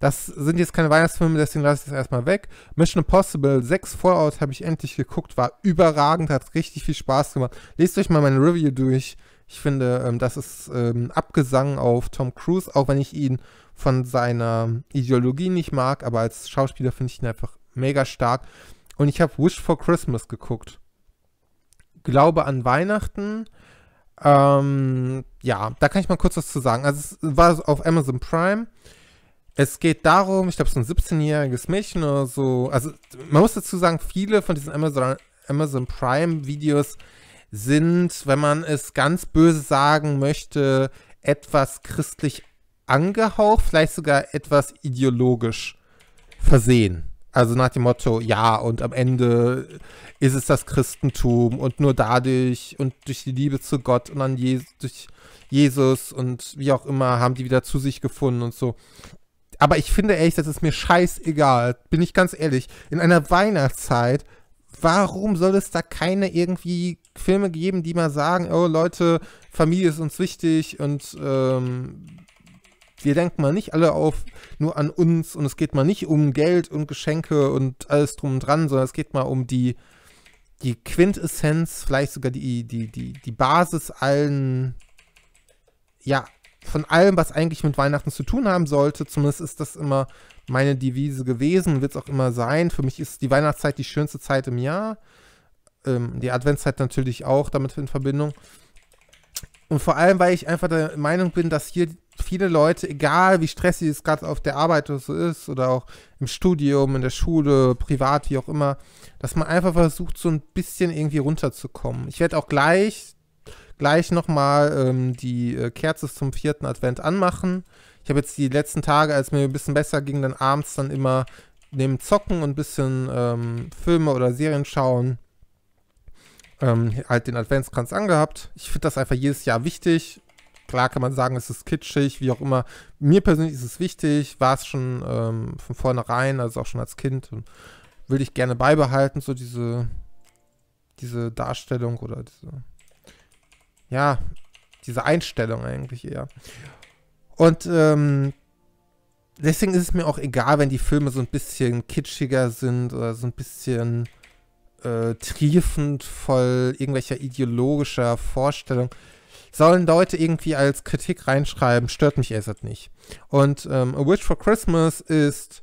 Das sind jetzt keine Weihnachtsfilme, deswegen lasse ich das erstmal weg. Mission Impossible 6 Fallout habe ich endlich geguckt, war überragend, hat richtig viel Spaß gemacht. Lest euch mal meine Review durch. Ich finde, ähm, das ist ähm, Abgesang auf Tom Cruise, auch wenn ich ihn von seiner Ideologie nicht mag, aber als Schauspieler finde ich ihn einfach mega stark. Und ich habe Wish for Christmas geguckt. Glaube an Weihnachten. Ähm, ja, da kann ich mal kurz was zu sagen. Also es war auf Amazon Prime. Es geht darum, ich glaube, so ein 17-jähriges Mädchen oder so. Also, man muss dazu sagen, viele von diesen Amazon, Amazon Prime-Videos sind, wenn man es ganz böse sagen möchte, etwas christlich angehaucht, vielleicht sogar etwas ideologisch versehen. Also nach dem Motto, ja, und am Ende ist es das Christentum und nur dadurch und durch die Liebe zu Gott und an Je durch Jesus und wie auch immer haben die wieder zu sich gefunden und so. Aber ich finde ehrlich, das ist mir scheißegal. Bin ich ganz ehrlich. In einer Weihnachtszeit, warum soll es da keine irgendwie Filme geben, die mal sagen, oh Leute, Familie ist uns wichtig und ähm, wir denken mal nicht alle auf nur an uns und es geht mal nicht um Geld und Geschenke und alles drum und dran, sondern es geht mal um die, die Quintessenz, vielleicht sogar die, die, die, die Basis allen, ja, von allem, was eigentlich mit Weihnachten zu tun haben sollte. Zumindest ist das immer meine Devise gewesen, wird es auch immer sein. Für mich ist die Weihnachtszeit die schönste Zeit im Jahr. Ähm, die Adventszeit natürlich auch damit in Verbindung. Und vor allem, weil ich einfach der Meinung bin, dass hier viele Leute, egal wie stressig es gerade auf der Arbeit oder so ist, oder auch im Studium, in der Schule, privat, wie auch immer, dass man einfach versucht, so ein bisschen irgendwie runterzukommen. Ich werde auch gleich gleich nochmal ähm, die äh, Kerze zum vierten Advent anmachen. Ich habe jetzt die letzten Tage, als mir ein bisschen besser ging, dann abends dann immer neben Zocken und ein bisschen ähm, Filme oder Serien schauen, ähm, halt den Adventskranz angehabt. Ich finde das einfach jedes Jahr wichtig. Klar kann man sagen, es ist kitschig, wie auch immer. Mir persönlich ist es wichtig, war es schon ähm, von vornherein, also auch schon als Kind. Und ähm, will ich gerne beibehalten, so diese, diese Darstellung oder diese ja, diese Einstellung eigentlich eher. Und ähm, deswegen ist es mir auch egal, wenn die Filme so ein bisschen kitschiger sind oder so ein bisschen äh, triefend voll irgendwelcher ideologischer Vorstellung. Sollen Leute irgendwie als Kritik reinschreiben, stört mich erst nicht. Und ähm, A Wish for Christmas ist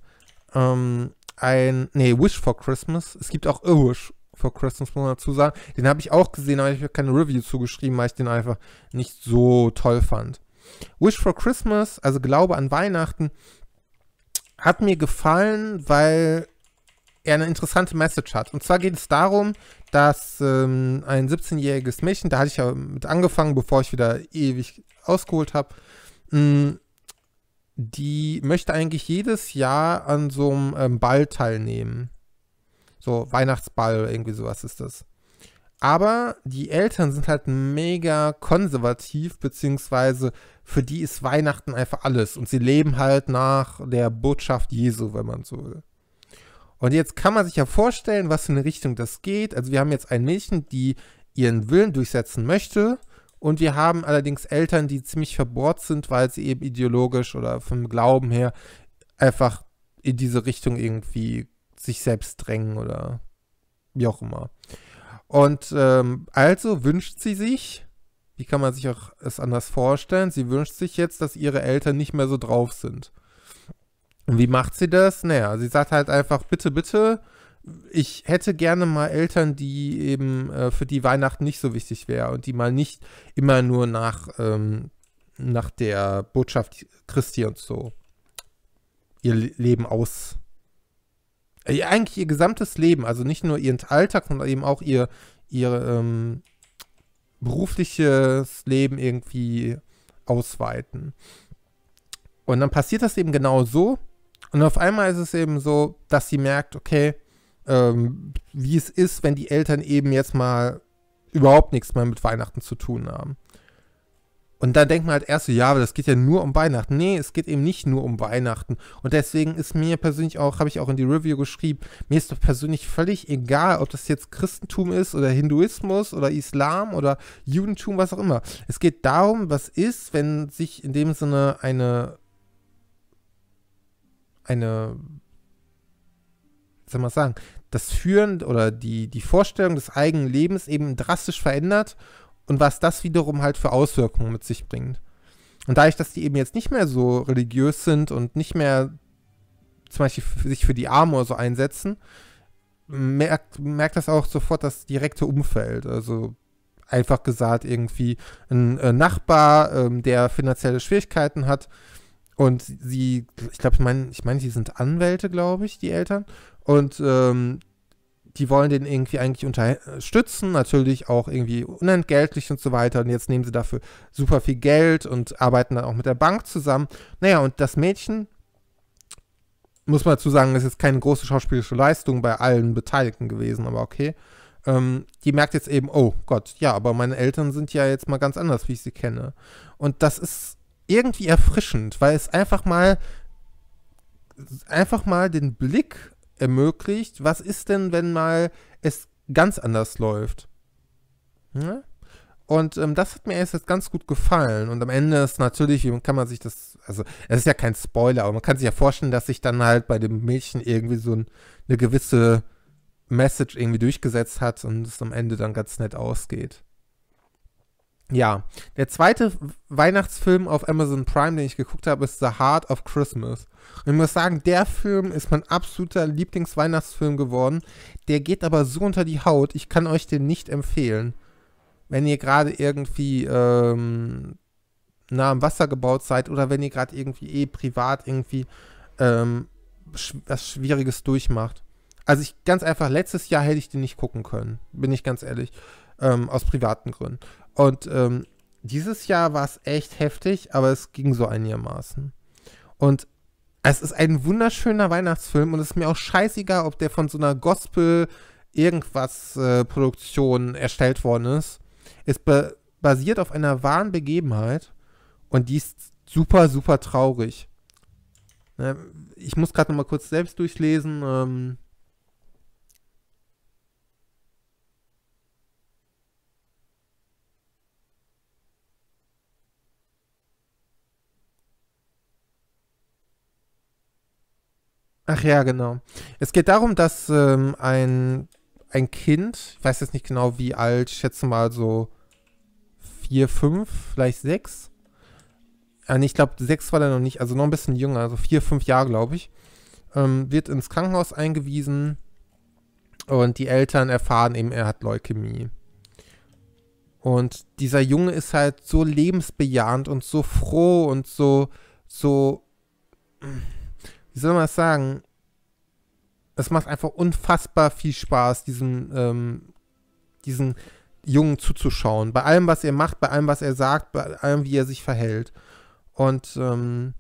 ähm, ein, nee, Wish for Christmas. Es gibt auch A Wish for Christmas, muss man dazu sagen. Den habe ich auch gesehen, aber ich habe keine Review zugeschrieben, weil ich den einfach nicht so toll fand. Wish for Christmas, also Glaube an Weihnachten, hat mir gefallen, weil er eine interessante Message hat. Und zwar geht es darum, dass ähm, ein 17-jähriges Mädchen, da hatte ich ja mit angefangen, bevor ich wieder ewig ausgeholt habe, hm, die möchte eigentlich jedes Jahr an so einem ähm, Ball teilnehmen. So Weihnachtsball, irgendwie sowas ist das. Aber die Eltern sind halt mega konservativ, beziehungsweise für die ist Weihnachten einfach alles. Und sie leben halt nach der Botschaft Jesu, wenn man so will. Und jetzt kann man sich ja vorstellen, was für eine Richtung das geht. Also wir haben jetzt ein Mädchen, die ihren Willen durchsetzen möchte. Und wir haben allerdings Eltern, die ziemlich verbohrt sind, weil sie eben ideologisch oder vom Glauben her einfach in diese Richtung irgendwie sich selbst drängen oder wie auch immer. Und ähm, also wünscht sie sich, wie kann man sich auch es anders vorstellen, sie wünscht sich jetzt, dass ihre Eltern nicht mehr so drauf sind. Und wie macht sie das? Naja, sie sagt halt einfach, bitte, bitte, ich hätte gerne mal Eltern, die eben äh, für die Weihnachten nicht so wichtig wäre und die mal nicht immer nur nach, ähm, nach der Botschaft Christi und so ihr Leben aus äh, eigentlich ihr gesamtes Leben, also nicht nur ihren Alltag, sondern eben auch ihr, ihr ähm, berufliches Leben irgendwie ausweiten. Und dann passiert das eben genau so. Und auf einmal ist es eben so, dass sie merkt, okay, ähm, wie es ist, wenn die Eltern eben jetzt mal überhaupt nichts mehr mit Weihnachten zu tun haben. Und dann denkt man halt erst so, ja, aber das geht ja nur um Weihnachten. Nee, es geht eben nicht nur um Weihnachten. Und deswegen ist mir persönlich auch, habe ich auch in die Review geschrieben, mir ist doch persönlich völlig egal, ob das jetzt Christentum ist oder Hinduismus oder Islam oder Judentum, was auch immer. Es geht darum, was ist, wenn sich in dem Sinne eine, eine, soll man sagen, das Führen oder die, die Vorstellung des eigenen Lebens eben drastisch verändert und was das wiederum halt für Auswirkungen mit sich bringt. Und dadurch, dass die eben jetzt nicht mehr so religiös sind und nicht mehr zum Beispiel für sich für die Armen oder so einsetzen, merkt, merkt das auch sofort das direkte Umfeld. Also einfach gesagt, irgendwie ein äh, Nachbar, ähm, der finanzielle Schwierigkeiten hat. Und sie, ich glaube, ich meine, ich mein, sie sind Anwälte, glaube ich, die Eltern. Und ähm, die wollen den irgendwie eigentlich unterstützen, natürlich auch irgendwie unentgeltlich und so weiter. Und jetzt nehmen sie dafür super viel Geld und arbeiten dann auch mit der Bank zusammen. Naja, und das Mädchen, muss man dazu sagen, ist jetzt keine große schauspielerische Leistung bei allen Beteiligten gewesen, aber okay. Ähm, die merkt jetzt eben, oh Gott, ja, aber meine Eltern sind ja jetzt mal ganz anders, wie ich sie kenne. Und das ist irgendwie erfrischend, weil es einfach mal einfach mal den Blick ermöglicht. Was ist denn, wenn mal es ganz anders läuft? Ja? Und ähm, das hat mir erst jetzt ganz gut gefallen. Und am Ende ist natürlich, kann man sich das, also es ist ja kein Spoiler, aber man kann sich ja vorstellen, dass sich dann halt bei dem Mädchen irgendwie so ein, eine gewisse Message irgendwie durchgesetzt hat und es am Ende dann ganz nett ausgeht. Ja, der zweite Weihnachtsfilm auf Amazon Prime, den ich geguckt habe, ist The Heart of Christmas. Und ich muss sagen, der Film ist mein absoluter Lieblingsweihnachtsfilm geworden. Der geht aber so unter die Haut, ich kann euch den nicht empfehlen. Wenn ihr gerade irgendwie ähm, nah am Wasser gebaut seid oder wenn ihr gerade irgendwie eh privat irgendwie ähm, sch was Schwieriges durchmacht. Also ich ganz einfach, letztes Jahr hätte ich den nicht gucken können, bin ich ganz ehrlich ähm, aus privaten Gründen. Und ähm, dieses Jahr war es echt heftig, aber es ging so einigermaßen. Und es ist ein wunderschöner Weihnachtsfilm und es ist mir auch scheißegal, ob der von so einer Gospel irgendwas äh, Produktion erstellt worden ist. Es basiert auf einer wahren Begebenheit und die ist super, super traurig. Ne, ich muss gerade noch mal kurz selbst durchlesen. Ähm, Ach ja, genau. Es geht darum, dass ähm, ein, ein Kind, ich weiß jetzt nicht genau wie alt, ich schätze mal so vier, fünf, vielleicht sechs. Äh, nee, ich glaube, sechs war er noch nicht, also noch ein bisschen jünger, also vier, fünf Jahre, glaube ich. Ähm, wird ins Krankenhaus eingewiesen und die Eltern erfahren eben, er hat Leukämie. Und dieser Junge ist halt so lebensbejahend und so froh und so, so. Mh wie soll man das sagen? Es macht einfach unfassbar viel Spaß, diesen, ähm, diesen Jungen zuzuschauen. Bei allem, was er macht, bei allem, was er sagt, bei allem, wie er sich verhält. Und ähm,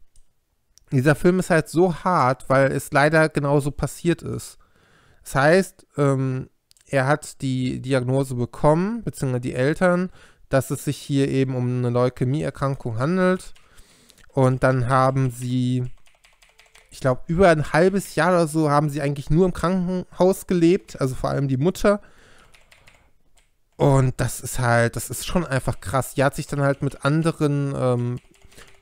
dieser Film ist halt so hart, weil es leider genauso passiert ist. Das heißt, ähm, er hat die Diagnose bekommen, beziehungsweise die Eltern, dass es sich hier eben um eine Leukämieerkrankung handelt. Und dann haben sie ich glaube, über ein halbes Jahr oder so haben sie eigentlich nur im Krankenhaus gelebt, also vor allem die Mutter. Und das ist halt, das ist schon einfach krass. Die hat sich dann halt mit anderen ähm,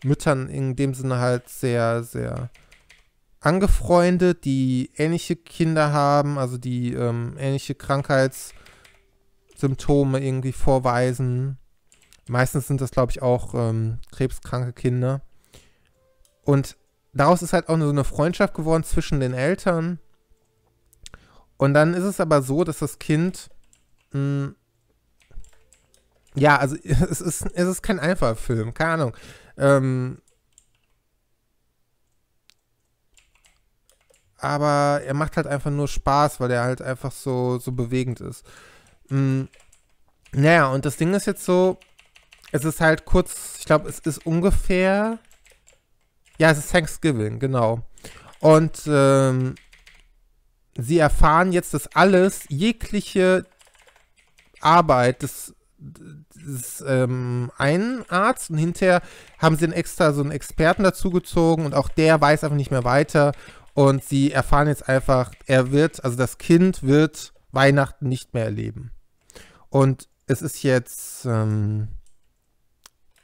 Müttern in dem Sinne halt sehr, sehr angefreundet, die ähnliche Kinder haben, also die ähm, ähnliche Krankheitssymptome irgendwie vorweisen. Meistens sind das, glaube ich, auch ähm, krebskranke Kinder. Und daraus ist halt auch so eine Freundschaft geworden zwischen den Eltern. Und dann ist es aber so, dass das Kind. Mh, hm, ja, also es ist, es ist kein einfacher Film, keine Ahnung. Ähm, aber er macht halt einfach nur Spaß, weil er halt einfach so, so bewegend ist. Mhm. Naja, und das Ding ist jetzt so, es ist halt kurz, ich glaube, es ist ungefähr ja, es ist Thanksgiving, genau. Und ähm, sie erfahren jetzt, dass alles, jegliche Arbeit des, des ähm, einen Arzt und hinterher haben sie einen extra so einen Experten dazugezogen und auch der weiß einfach nicht mehr weiter. Und sie erfahren jetzt einfach, er wird, also das Kind wird Weihnachten nicht mehr erleben. Und es ist jetzt, ähm,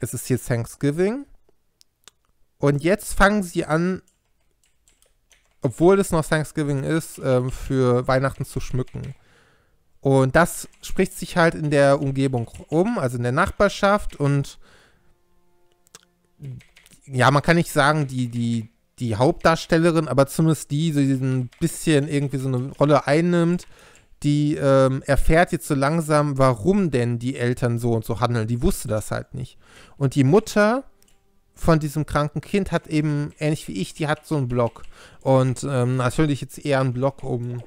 es ist jetzt Thanksgiving und jetzt fangen sie an, obwohl es noch Thanksgiving ist, äh, für Weihnachten zu schmücken. Und das spricht sich halt in der Umgebung um, also in der Nachbarschaft. Und ja, man kann nicht sagen, die, die, die Hauptdarstellerin, aber zumindest die, die ein bisschen irgendwie so eine Rolle einnimmt, die ähm, erfährt jetzt so langsam, warum denn die Eltern so und so handeln. Die wusste das halt nicht. Und die Mutter von diesem kranken Kind hat eben, ähnlich wie ich, die hat so einen Blog. Und ähm, natürlich jetzt eher einen Blog um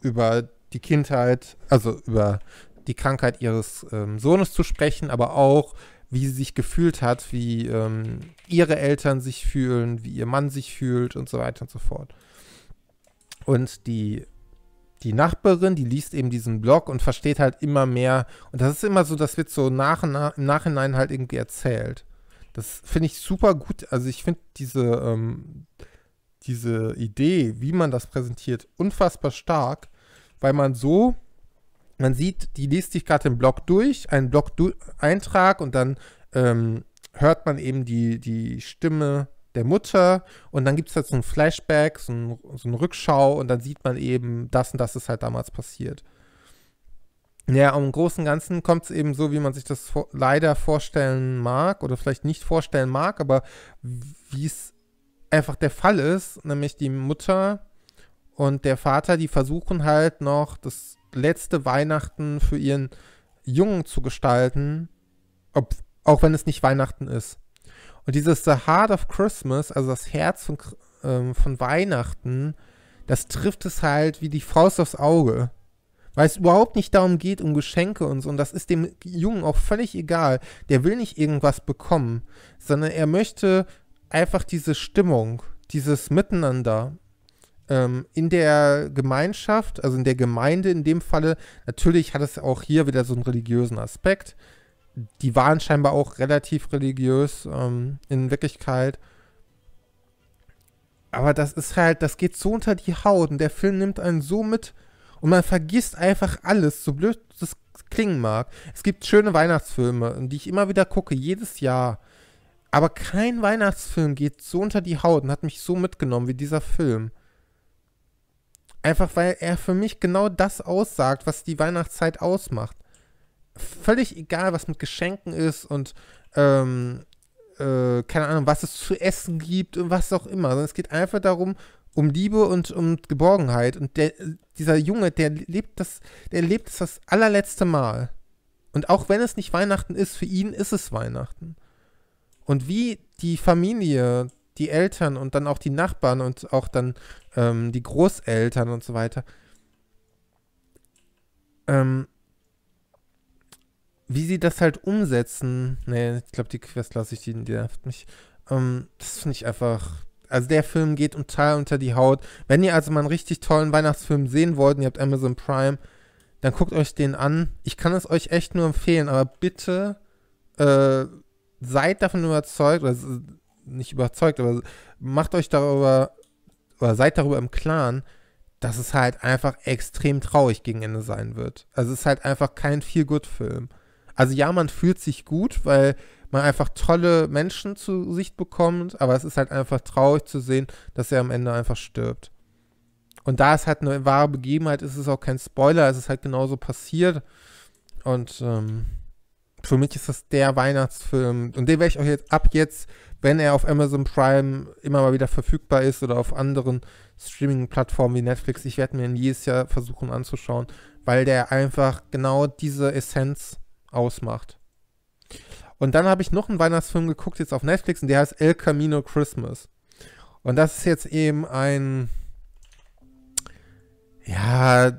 über die Kindheit, also über die Krankheit ihres ähm, Sohnes zu sprechen, aber auch, wie sie sich gefühlt hat, wie ähm, ihre Eltern sich fühlen, wie ihr Mann sich fühlt und so weiter und so fort. Und die, die Nachbarin, die liest eben diesen Blog und versteht halt immer mehr. Und das ist immer so, das wird so nach, nach, im Nachhinein halt irgendwie erzählt. Das finde ich super gut. Also ich finde diese, ähm, diese Idee, wie man das präsentiert, unfassbar stark, weil man so, man sieht, die liest sich gerade im Blog durch, einen Blog-Eintrag und dann ähm, hört man eben die, die Stimme der Mutter und dann gibt es halt so ein Flashback, so, ein, so eine Rückschau und dann sieht man eben, das und das ist halt damals passiert. Ja, im Großen und Ganzen kommt es eben so, wie man sich das vor leider vorstellen mag oder vielleicht nicht vorstellen mag, aber wie es einfach der Fall ist, nämlich die Mutter und der Vater, die versuchen halt noch das letzte Weihnachten für ihren Jungen zu gestalten, ob, auch wenn es nicht Weihnachten ist. Und dieses The Heart of Christmas, also das Herz von, ähm, von Weihnachten, das trifft es halt wie die Faust aufs Auge. Weil es überhaupt nicht darum geht, um Geschenke und so. Und das ist dem Jungen auch völlig egal. Der will nicht irgendwas bekommen, sondern er möchte einfach diese Stimmung, dieses Miteinander ähm, in der Gemeinschaft, also in der Gemeinde in dem Falle. Natürlich hat es auch hier wieder so einen religiösen Aspekt. Die waren scheinbar auch relativ religiös ähm, in Wirklichkeit. Aber das ist halt, das geht so unter die Haut und der Film nimmt einen so mit und man vergisst einfach alles, so blöd das klingen mag. Es gibt schöne Weihnachtsfilme, die ich immer wieder gucke, jedes Jahr. Aber kein Weihnachtsfilm geht so unter die Haut und hat mich so mitgenommen wie dieser Film. Einfach weil er für mich genau das aussagt, was die Weihnachtszeit ausmacht. Völlig egal, was mit Geschenken ist und ähm, äh, keine Ahnung, was es zu essen gibt und was auch immer. Sondern es geht einfach darum, um Liebe und um Geborgenheit. Und der, dieser Junge, der lebt das, der lebt das, das allerletzte Mal. Und auch wenn es nicht Weihnachten ist, für ihn ist es Weihnachten. Und wie die Familie, die Eltern und dann auch die Nachbarn und auch dann ähm, die Großeltern und so weiter, ähm, wie sie das halt umsetzen, nee, ich glaube, die Quest lasse ich, die, die nervt mich. Ähm, das finde ich einfach also der Film geht total unter die Haut. Wenn ihr also mal einen richtig tollen Weihnachtsfilm sehen wollt, ihr habt Amazon Prime, dann guckt euch den an. Ich kann es euch echt nur empfehlen, aber bitte äh, seid davon überzeugt, oder nicht überzeugt, aber macht euch darüber, oder seid darüber im Klaren, dass es halt einfach extrem traurig gegen Ende sein wird. Also es ist halt einfach kein Feel-Good-Film. Also ja, man fühlt sich gut, weil man einfach tolle Menschen zu Sicht bekommt, aber es ist halt einfach traurig zu sehen, dass er am Ende einfach stirbt. Und da es halt eine wahre Begebenheit ist, ist es auch kein Spoiler, es ist halt genauso passiert. Und ähm, für mich ist das der Weihnachtsfilm. Und den werde ich euch jetzt ab jetzt, wenn er auf Amazon Prime immer mal wieder verfügbar ist oder auf anderen Streaming-Plattformen wie Netflix, ich werde mir ihn jedes Jahr versuchen anzuschauen, weil der einfach genau diese Essenz ausmacht. Und dann habe ich noch einen Weihnachtsfilm geguckt, jetzt auf Netflix, und der heißt El Camino Christmas. Und das ist jetzt eben ein. Ja.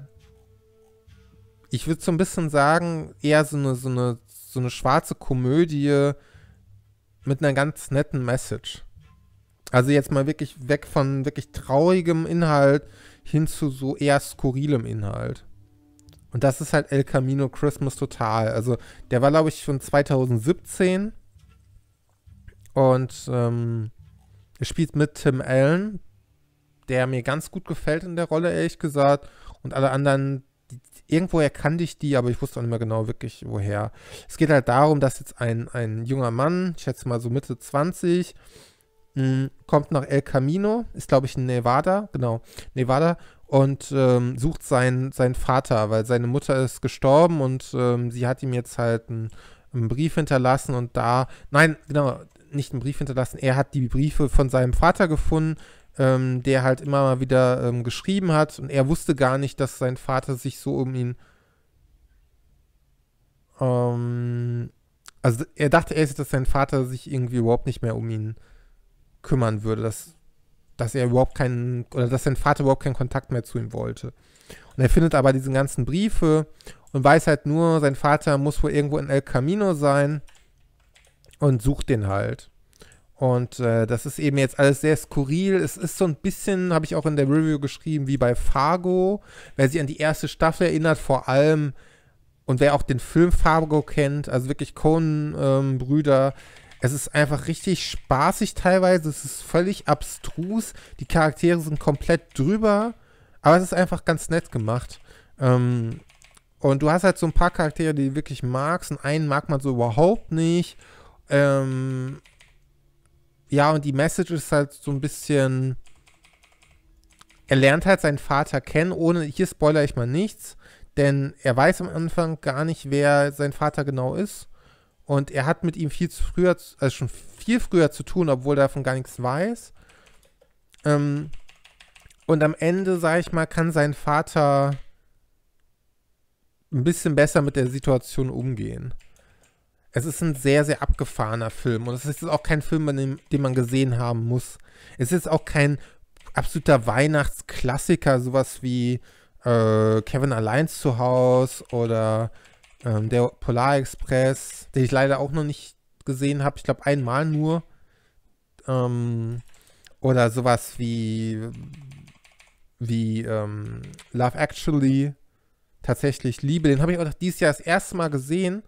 Ich würde so ein bisschen sagen, eher so eine, so eine, so eine schwarze Komödie mit einer ganz netten Message. Also jetzt mal wirklich weg von wirklich traurigem Inhalt hin zu so eher skurrilem Inhalt. Und das ist halt El Camino Christmas total. Also der war, glaube ich, schon 2017. Und ähm, er spielt mit Tim Allen, der mir ganz gut gefällt in der Rolle, ehrlich gesagt. Und alle anderen, die, irgendwoher kannte ich die, aber ich wusste auch nicht mehr genau wirklich, woher. Es geht halt darum, dass jetzt ein, ein junger Mann, ich schätze mal so Mitte 20, mh, mm, kommt nach El Camino, ist glaube ich in Nevada, genau, Nevada, und ähm, sucht seinen, seinen Vater, weil seine Mutter ist gestorben und ähm, sie hat ihm jetzt halt einen, einen Brief hinterlassen und da, nein, genau, nicht einen Brief hinterlassen, er hat die Briefe von seinem Vater gefunden, ähm, der halt immer mal wieder ähm, geschrieben hat und er wusste gar nicht, dass sein Vater sich so um ihn. Ähm, also er dachte erst, dass sein Vater sich irgendwie überhaupt nicht mehr um ihn kümmern würde. Das dass er überhaupt keinen, oder dass sein Vater überhaupt keinen Kontakt mehr zu ihm wollte. Und er findet aber diese ganzen Briefe und weiß halt nur, sein Vater muss wohl irgendwo in El Camino sein und sucht den halt. Und äh, das ist eben jetzt alles sehr skurril. Es ist so ein bisschen, habe ich auch in der Review geschrieben, wie bei Fargo. Wer sich an die erste Staffel erinnert, vor allem, und wer auch den Film Fargo kennt, also wirklich conan ähm, brüder ähm, es ist einfach richtig spaßig teilweise. Es ist völlig abstrus. Die Charaktere sind komplett drüber. Aber es ist einfach ganz nett gemacht. Ähm, und du hast halt so ein paar Charaktere, die du wirklich magst. Und einen mag man so überhaupt nicht. Ähm, ja, und die Message ist halt so ein bisschen. Er lernt halt seinen Vater kennen, ohne. Hier spoilere ich mal nichts. Denn er weiß am Anfang gar nicht, wer sein Vater genau ist. Und er hat mit ihm viel zu früher, also schon viel früher zu tun, obwohl er davon gar nichts weiß. Ähm, und am Ende, sage ich mal, kann sein Vater ein bisschen besser mit der Situation umgehen. Es ist ein sehr, sehr abgefahrener Film. Und es ist auch kein Film, den, man gesehen haben muss. Es ist auch kein absoluter Weihnachtsklassiker, sowas wie äh, Kevin Alliance zu Hause oder ähm, der Polar Express, den ich leider auch noch nicht gesehen habe, ich glaube einmal nur. Ähm, oder sowas wie, wie ähm, Love Actually, tatsächlich Liebe. Den habe ich auch dieses Jahr das erste Mal gesehen.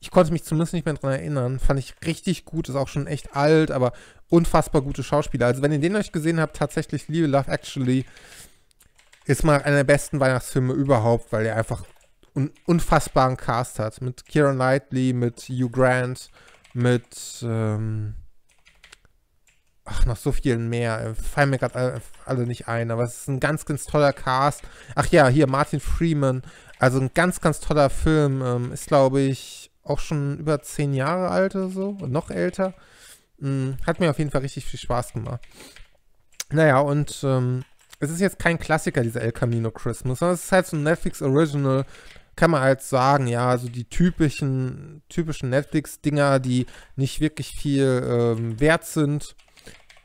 Ich konnte mich zumindest nicht mehr dran erinnern. Fand ich richtig gut, ist auch schon echt alt, aber unfassbar gute Schauspieler. Also wenn ihr den euch gesehen habt, tatsächlich Liebe, Love Actually, ist mal einer der besten Weihnachtsfilme überhaupt, weil er einfach einen unfassbaren Cast hat. Mit Kieran Knightley, mit Hugh Grant, mit ähm, ach, noch so vielen mehr. Äh, fallen mir gerade alle, alle nicht ein, aber es ist ein ganz, ganz toller Cast. Ach ja, hier Martin Freeman. Also ein ganz, ganz toller Film. Ähm, ist, glaube ich, auch schon über zehn Jahre alt oder so. Und Noch älter. Ähm, hat mir auf jeden Fall richtig viel Spaß gemacht. Naja, und ähm, es ist jetzt kein Klassiker, dieser El Camino Christmas, sondern es ist halt so ein Netflix Original, kann man halt sagen, ja, also die typischen, typischen Netflix-Dinger, die nicht wirklich viel ähm, wert sind,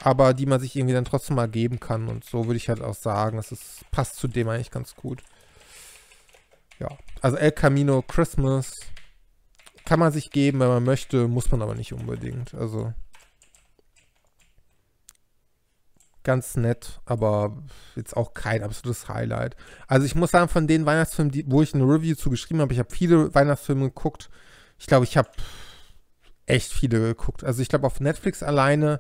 aber die man sich irgendwie dann trotzdem mal geben kann. Und so würde ich halt auch sagen, das passt zu dem eigentlich ganz gut. Ja, also El Camino Christmas kann man sich geben, wenn man möchte, muss man aber nicht unbedingt. Also. ganz nett, aber jetzt auch kein absolutes Highlight. Also ich muss sagen, von den Weihnachtsfilmen, die, wo ich eine Review zu geschrieben habe, ich habe viele Weihnachtsfilme geguckt. Ich glaube, ich habe echt viele geguckt. Also ich glaube, auf Netflix alleine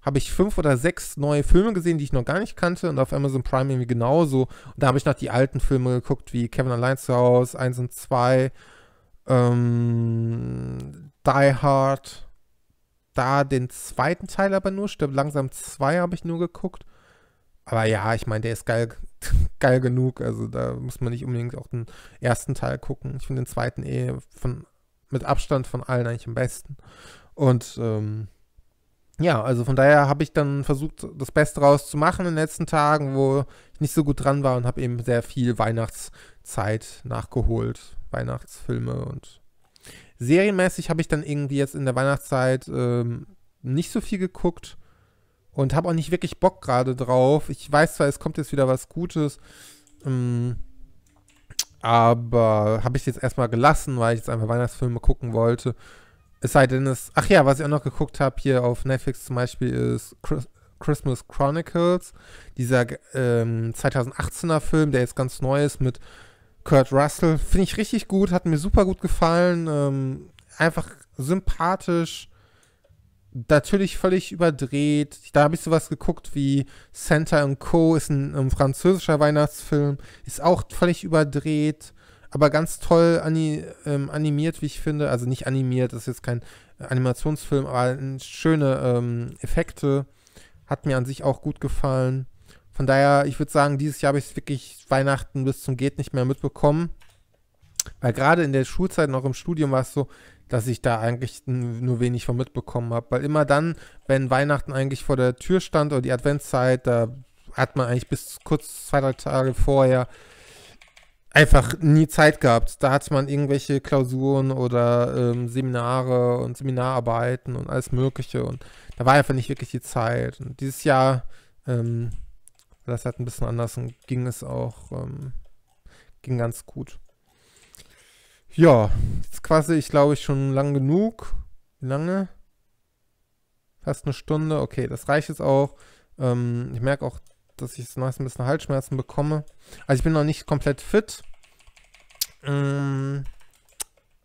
habe ich fünf oder sechs neue Filme gesehen, die ich noch gar nicht kannte und auf Amazon Prime irgendwie genauso. Und da habe ich noch die alten Filme geguckt, wie Kevin Allein zu Hause, 1 und 2, ähm, Die Hard, da den zweiten Teil aber nur. Stirb langsam zwei, habe ich nur geguckt. Aber ja, ich meine, der ist geil, geil genug. Also da muss man nicht unbedingt auch den ersten Teil gucken. Ich finde den zweiten eh von, mit Abstand von allen eigentlich am besten. Und ähm, ja, also von daher habe ich dann versucht, das Beste rauszumachen in den letzten Tagen, wo ich nicht so gut dran war und habe eben sehr viel Weihnachtszeit nachgeholt. Weihnachtsfilme und serienmäßig habe ich dann irgendwie jetzt in der Weihnachtszeit ähm, nicht so viel geguckt und habe auch nicht wirklich Bock gerade drauf. Ich weiß zwar, es kommt jetzt wieder was Gutes, ähm, aber habe ich jetzt erstmal gelassen, weil ich jetzt einfach Weihnachtsfilme gucken wollte. Es sei denn, es. Ach ja, was ich auch noch geguckt habe hier auf Netflix zum Beispiel ist Chris, Christmas Chronicles, dieser ähm, 2018er Film, der jetzt ganz neu ist mit Kurt Russell finde ich richtig gut, hat mir super gut gefallen. Ähm, einfach sympathisch, natürlich völlig überdreht. Da habe ich sowas geguckt wie Santa und Co. ist ein, ein, ähm, französischer Weihnachtsfilm, ist auch völlig überdreht, aber ganz toll ani ähm, animiert, wie ich finde. Also nicht animiert, das ist jetzt kein äh, Animationsfilm, aber schöne ähm, Effekte. Hat mir an sich auch gut gefallen. Von daher, ich würde sagen, dieses Jahr habe ich es wirklich Weihnachten bis zum Geht nicht mehr mitbekommen. Weil gerade in der Schulzeit und auch im Studium war es so, dass ich da eigentlich nur wenig von mitbekommen habe. Weil immer dann, wenn Weihnachten eigentlich vor der Tür stand oder die Adventszeit, da hat man eigentlich bis kurz zwei, drei Tage vorher einfach nie Zeit gehabt. Da hat man irgendwelche Klausuren oder ähm, Seminare und Seminararbeiten und alles Mögliche. Und da war einfach nicht wirklich die Zeit. Und dieses Jahr ähm, das halt ein bisschen anders und ging es auch, ähm, ging ganz gut. Ja, jetzt quasi ich glaube ich schon lang genug. Wie lange? Fast eine Stunde. Okay, das reicht jetzt auch. Ähm, ich merke auch, dass ich jetzt meist ein bisschen Halsschmerzen bekomme. Also ich bin noch nicht komplett fit. Ähm,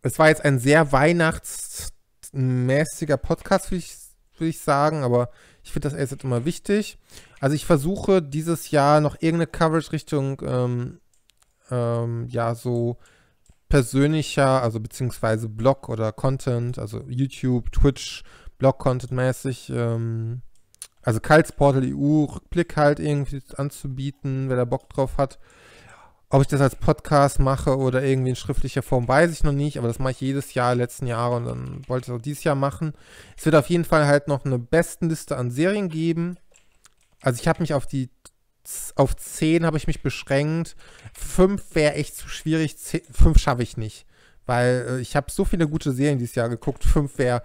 es war jetzt ein sehr weihnachtsmäßiger Podcast, würde ich, würd ich sagen, aber ich finde das ASAP immer wichtig. Also ich versuche dieses Jahr noch irgendeine Coverage Richtung, ähm, ähm, ja, so persönlicher, also beziehungsweise Blog oder Content, also YouTube, Twitch, Blog-Content-mäßig, ähm, also Kaltsportal EU, Rückblick halt irgendwie anzubieten, wer da Bock drauf hat. Ob ich das als Podcast mache oder irgendwie in schriftlicher Form, weiß ich noch nicht, aber das mache ich jedes Jahr, letzten Jahre und dann wollte ich es auch dieses Jahr machen. Es wird auf jeden Fall halt noch eine Bestenliste an Serien geben. Also ich habe mich auf die auf 10 habe ich mich beschränkt. 5 wäre echt zu schwierig, 10, 5 schaffe ich nicht. Weil äh, ich habe so viele gute Serien dieses Jahr geguckt, 5 wäre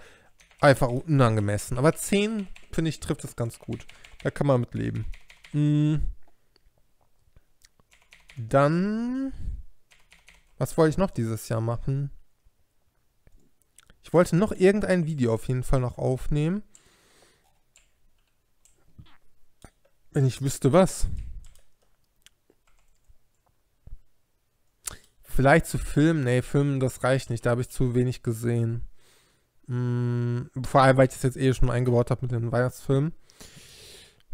einfach unangemessen. Aber 10, finde ich, trifft es ganz gut. Da kann man mit leben. Mhm. Dann... Was wollte ich noch dieses Jahr machen? Ich wollte noch irgendein Video auf jeden Fall noch aufnehmen. Wenn ich wüsste was. Vielleicht zu filmen. Nee, filmen, das reicht nicht. Da habe ich zu wenig gesehen. Hm, vor allem, weil ich das jetzt eh schon eingebaut habe mit den Weihnachtsfilmen.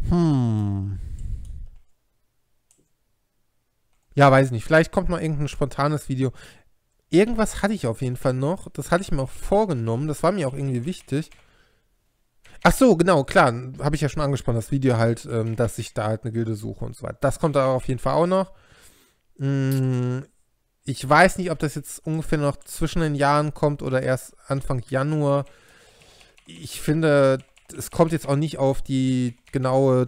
Hm. Ja, weiß ich nicht. Vielleicht kommt mal irgendein spontanes Video. Irgendwas hatte ich auf jeden Fall noch. Das hatte ich mir auch vorgenommen. Das war mir auch irgendwie wichtig. Ach so, genau, klar. Habe ich ja schon angesprochen. Das Video halt, ähm, dass ich da halt eine Gilde suche und so weiter. Das kommt da auf jeden Fall auch noch. Mm, ich weiß nicht, ob das jetzt ungefähr noch zwischen den Jahren kommt oder erst Anfang Januar. Ich finde, es kommt jetzt auch nicht auf die genaue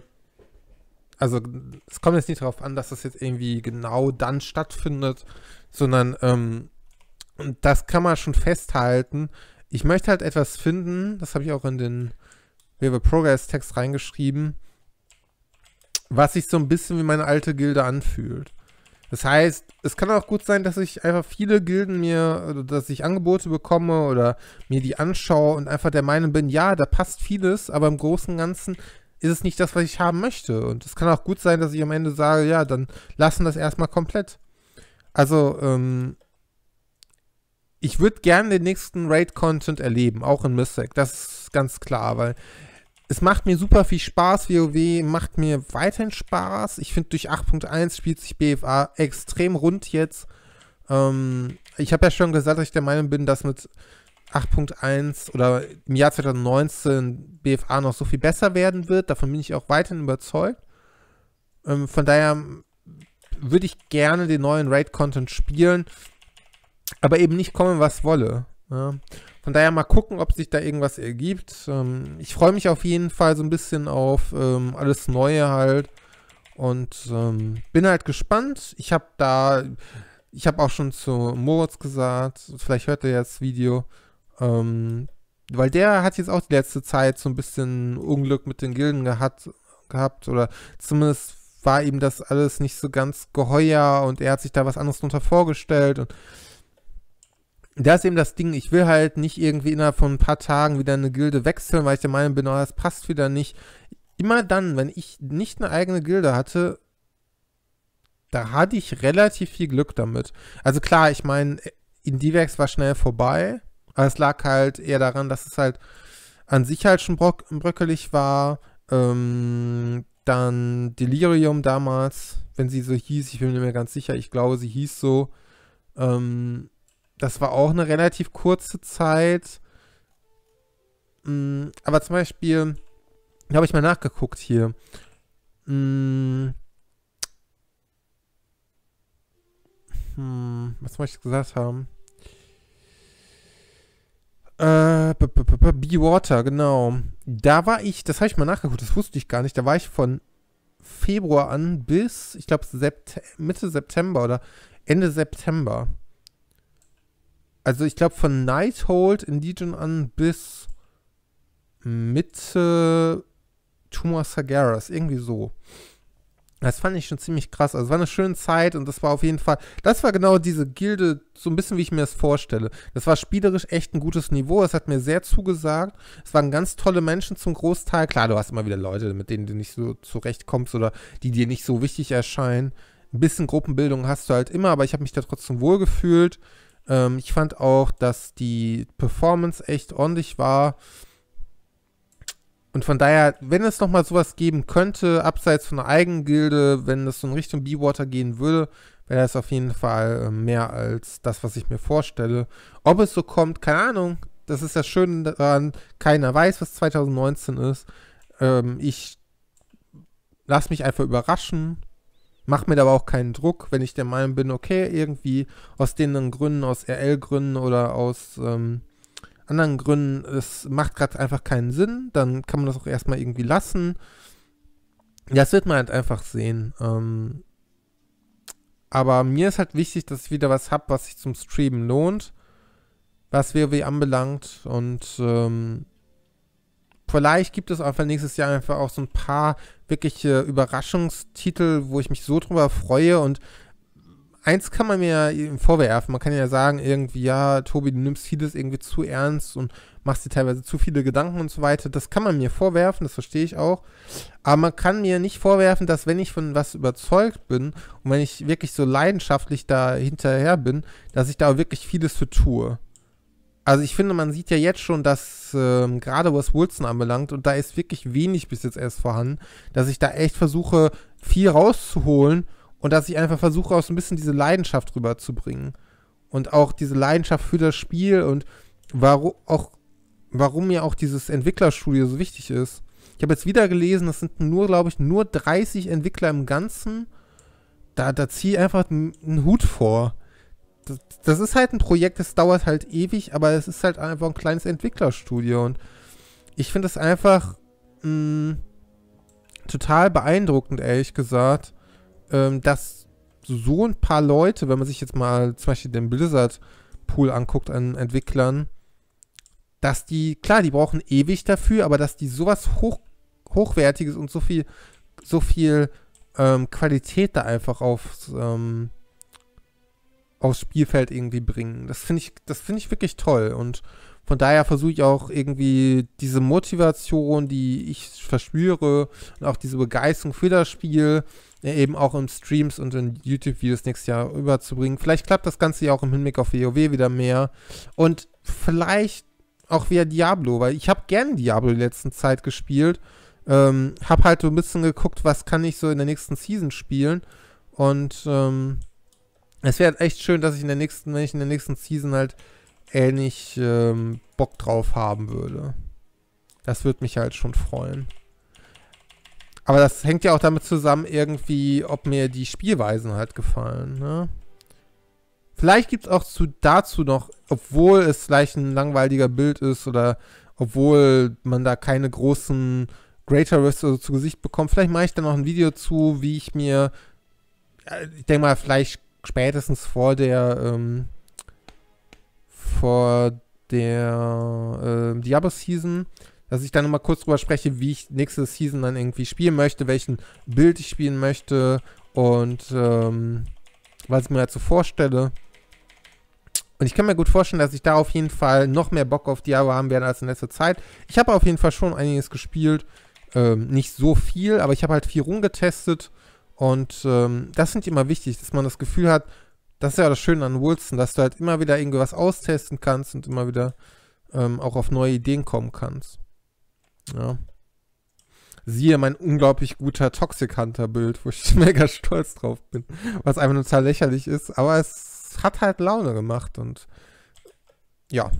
also es kommt jetzt nicht darauf an, dass das jetzt irgendwie genau dann stattfindet, sondern ähm, das kann man schon festhalten. Ich möchte halt etwas finden, das habe ich auch in den We Have Progress Text reingeschrieben, was sich so ein bisschen wie meine alte Gilde anfühlt. Das heißt, es kann auch gut sein, dass ich einfach viele Gilden mir, also, dass ich Angebote bekomme oder mir die anschaue und einfach der Meinung bin, ja, da passt vieles, aber im Großen und Ganzen ist es nicht das, was ich haben möchte. Und es kann auch gut sein, dass ich am Ende sage, ja, dann lassen das erstmal komplett. Also, ähm, ich würde gerne den nächsten Raid-Content erleben, auch in Mystic. Das ist ganz klar, weil es macht mir super viel Spaß. WoW macht mir weiterhin Spaß. Ich finde, durch 8.1 spielt sich BFA extrem rund jetzt. Ähm, ich habe ja schon gesagt, dass ich der Meinung bin, dass mit 8.1 oder im Jahr 2019 BFA noch so viel besser werden wird. Davon bin ich auch weiterhin überzeugt. Ähm, von daher würde ich gerne den neuen Raid-Content spielen, aber eben nicht kommen, was wolle. Ja. Ne? Von daher mal gucken, ob sich da irgendwas ergibt. Ähm, ich freue mich auf jeden Fall so ein bisschen auf ähm, alles Neue halt und ähm, bin halt gespannt. Ich habe da, ich habe auch schon zu Moritz gesagt, vielleicht hört er jetzt das Video, ähm, weil der hat jetzt auch die letzte Zeit so ein bisschen Unglück mit den Gilden gehat, gehabt oder zumindest war ihm das alles nicht so ganz geheuer und er hat sich da was anderes drunter vorgestellt und da ist eben das Ding, ich will halt nicht irgendwie innerhalb von ein paar Tagen wieder eine Gilde wechseln, weil ich der Meinung bin, oh, das passt wieder nicht. Immer dann, wenn ich nicht eine eigene Gilde hatte, da hatte ich relativ viel Glück damit. Also klar, ich meine, Indivex war schnell vorbei, aber es lag halt eher daran, dass es halt an sich halt schon brock bröckelig war. Ähm, dann Delirium damals, wenn sie so hieß, ich bin mir nicht mehr ganz sicher, ich glaube, sie hieß so. Ähm, das war auch eine relativ kurze Zeit. Ähm, aber zum Beispiel, da habe ich mal nachgeguckt hier. Mm. Hm, was wollte ich gesagt haben? Äh, Be Water, genau. Da war ich, das habe ich mal nachgeguckt, das wusste ich gar nicht. Da war ich von Februar an bis, ich glaube, Sept Mitte September oder Ende September. Also ich glaube von Nighthold in Legion an bis Mitte Tumor Sagaras, irgendwie so. Das fand ich schon ziemlich krass. Also es war eine schöne Zeit und das war auf jeden Fall, das war genau diese Gilde, so ein bisschen wie ich mir das vorstelle. Das war spielerisch echt ein gutes Niveau, es hat mir sehr zugesagt. Es waren ganz tolle Menschen zum Großteil. Klar, du hast immer wieder Leute, mit denen du nicht so zurechtkommst oder die dir nicht so wichtig erscheinen. Ein bisschen Gruppenbildung hast du halt immer, aber ich habe mich da trotzdem wohlgefühlt. Ähm, ich fand auch, dass die Performance echt ordentlich war. Und von daher, wenn es nochmal sowas geben könnte, abseits von einer Eigengilde, wenn es so in Richtung B-Water gehen würde, wäre das auf jeden Fall ähm, mehr als das, was ich mir vorstelle. Ob es so kommt, keine Ahnung. Das ist ja schön daran, keiner weiß, was 2019 ist. Ähm, ich lasse mich einfach überraschen, mache mir aber auch keinen Druck, wenn ich der Meinung bin, okay, irgendwie aus den Gründen, aus RL-Gründen oder aus... Ähm, anderen Gründen, es macht gerade einfach keinen Sinn, dann kann man das auch erstmal irgendwie lassen. Das wird man halt einfach sehen. Ähm, aber mir ist halt wichtig, dass ich wieder was habe, was sich zum Streamen lohnt, was WoW anbelangt. Und ähm, vielleicht gibt es einfach nächstes Jahr einfach auch so ein paar wirkliche Überraschungstitel, wo ich mich so drüber freue und eins kann man mir ja vorwerfen. Man kann ja sagen, irgendwie, ja, Tobi, du nimmst vieles irgendwie zu ernst und machst dir teilweise zu viele Gedanken und so weiter. Das kann man mir vorwerfen, das verstehe ich auch. Aber man kann mir nicht vorwerfen, dass wenn ich von was überzeugt bin und wenn ich wirklich so leidenschaftlich da hinterher bin, dass ich da auch wirklich vieles für tue. Also ich finde, man sieht ja jetzt schon, dass ähm, gerade was Wilson anbelangt, und da ist wirklich wenig bis jetzt erst vorhanden, dass ich da echt versuche, viel rauszuholen und dass ich einfach versuche, auch so ein bisschen diese Leidenschaft rüberzubringen. Und auch diese Leidenschaft für das Spiel und warum, auch, warum mir auch dieses Entwicklerstudio so wichtig ist. Ich habe jetzt wieder gelesen, das sind nur, glaube ich, nur 30 Entwickler im Ganzen. Da, da ziehe ich einfach einen Hut vor. Das, das, ist halt ein Projekt, das dauert halt ewig, aber es ist halt einfach ein kleines Entwicklerstudio. Und ich finde es einfach mh, mm, total beeindruckend, ehrlich gesagt, ähm, dass so ein paar Leute, wenn man sich jetzt mal zum Beispiel den Blizzard-Pool anguckt an Entwicklern, dass die, klar, die brauchen ewig dafür, aber dass die sowas hoch, Hochwertiges und so viel, so viel ähm, Qualität da einfach aufs, ähm, aufs Spielfeld irgendwie bringen. Das finde ich, das finde ich wirklich toll. Und von daher versuche ich auch irgendwie diese Motivation, die ich verspüre und auch diese Begeisterung für das Spiel eben auch in Streams und in YouTube-Videos nächstes Jahr überzubringen. Vielleicht klappt das Ganze ja auch im Hinblick auf WoW wieder mehr. Und vielleicht auch wieder Diablo, weil ich habe gern Diablo die letzten Zeit gespielt. Ähm, habe halt so ein bisschen geguckt, was kann ich so in der nächsten Season spielen. Und ähm, es wäre echt schön, dass ich in der nächsten, wenn ich in der nächsten Season halt ähnlich ähm, Bock drauf haben würde. Das würde mich halt schon freuen. Aber das hängt ja auch damit zusammen, irgendwie, ob mir die Spielweisen halt gefallen. Ne? Vielleicht gibt es auch zu, dazu noch, obwohl es vielleicht ein langweiliger Bild ist oder obwohl man da keine großen Greater Risks so zu Gesicht bekommt, vielleicht mache ich dann noch ein Video zu, wie ich mir, äh, ich denke mal, vielleicht spätestens vor der, ähm, vor der äh, Diablo Season, dass ich dann nochmal kurz drüber spreche, wie ich nächste Season dann irgendwie spielen möchte, welchen Bild ich spielen möchte und ähm, was ich mir dazu vorstelle. Und ich kann mir gut vorstellen, dass ich da auf jeden Fall noch mehr Bock auf Diablo haben werde als in letzter Zeit. Ich habe auf jeden Fall schon einiges gespielt. Ähm, nicht so viel, aber ich habe halt viel rumgetestet. Und ähm, das sind immer wichtig, dass man das Gefühl hat, das ist ja das Schöne an Wilson, dass du halt immer wieder irgendwas austesten kannst und immer wieder ähm, auch auf neue Ideen kommen kannst. Ja. Siehe mein unglaublich guter Toxic Hunter Bild, wo ich mega stolz drauf bin. Was einfach nur total lächerlich ist, aber es hat halt Laune gemacht und ja.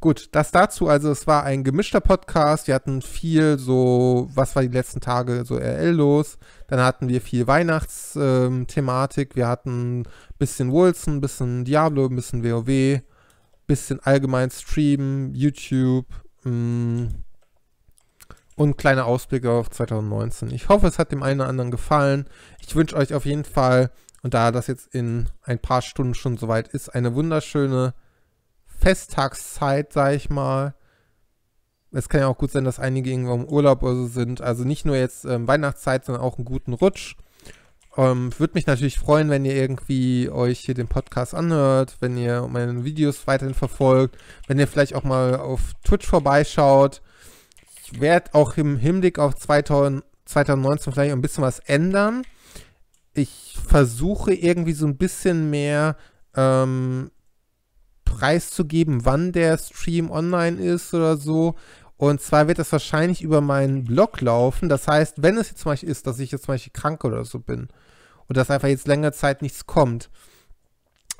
Gut, das dazu. Also es war ein gemischter Podcast. Wir hatten viel so, was war die letzten Tage so RL los. Dann hatten wir viel Weihnachtsthematik. Wir hatten ein bisschen Wilson, ein bisschen Diablo, ein bisschen WoW, ein bisschen allgemein Streamen, YouTube. Mh mm, und kleine Ausblicke auf 2019. Ich hoffe, es hat dem einen oder anderen gefallen. Ich wünsche euch auf jeden Fall, und da das jetzt in ein paar Stunden schon soweit ist, eine wunderschöne Festtagszeit, sage ich mal. Es kann ja auch gut sein, dass einige irgendwo im Urlaub oder so sind. Also nicht nur jetzt ähm, Weihnachtszeit, sondern auch einen guten Rutsch. Ähm, Würde mich natürlich freuen, wenn ihr irgendwie euch hier den Podcast anhört, wenn ihr meine Videos weiterhin verfolgt, wenn ihr vielleicht auch mal auf Twitch vorbeischaut ich werde auch im Hinblick auf 2019 vielleicht ein bisschen was ändern. Ich versuche irgendwie so ein bisschen mehr ähm, preiszugeben, wann der Stream online ist oder so. Und zwar wird das wahrscheinlich über meinen Blog laufen. Das heißt, wenn es jetzt zum Beispiel ist, dass ich jetzt zum Beispiel krank oder so bin und dass einfach jetzt längere Zeit nichts kommt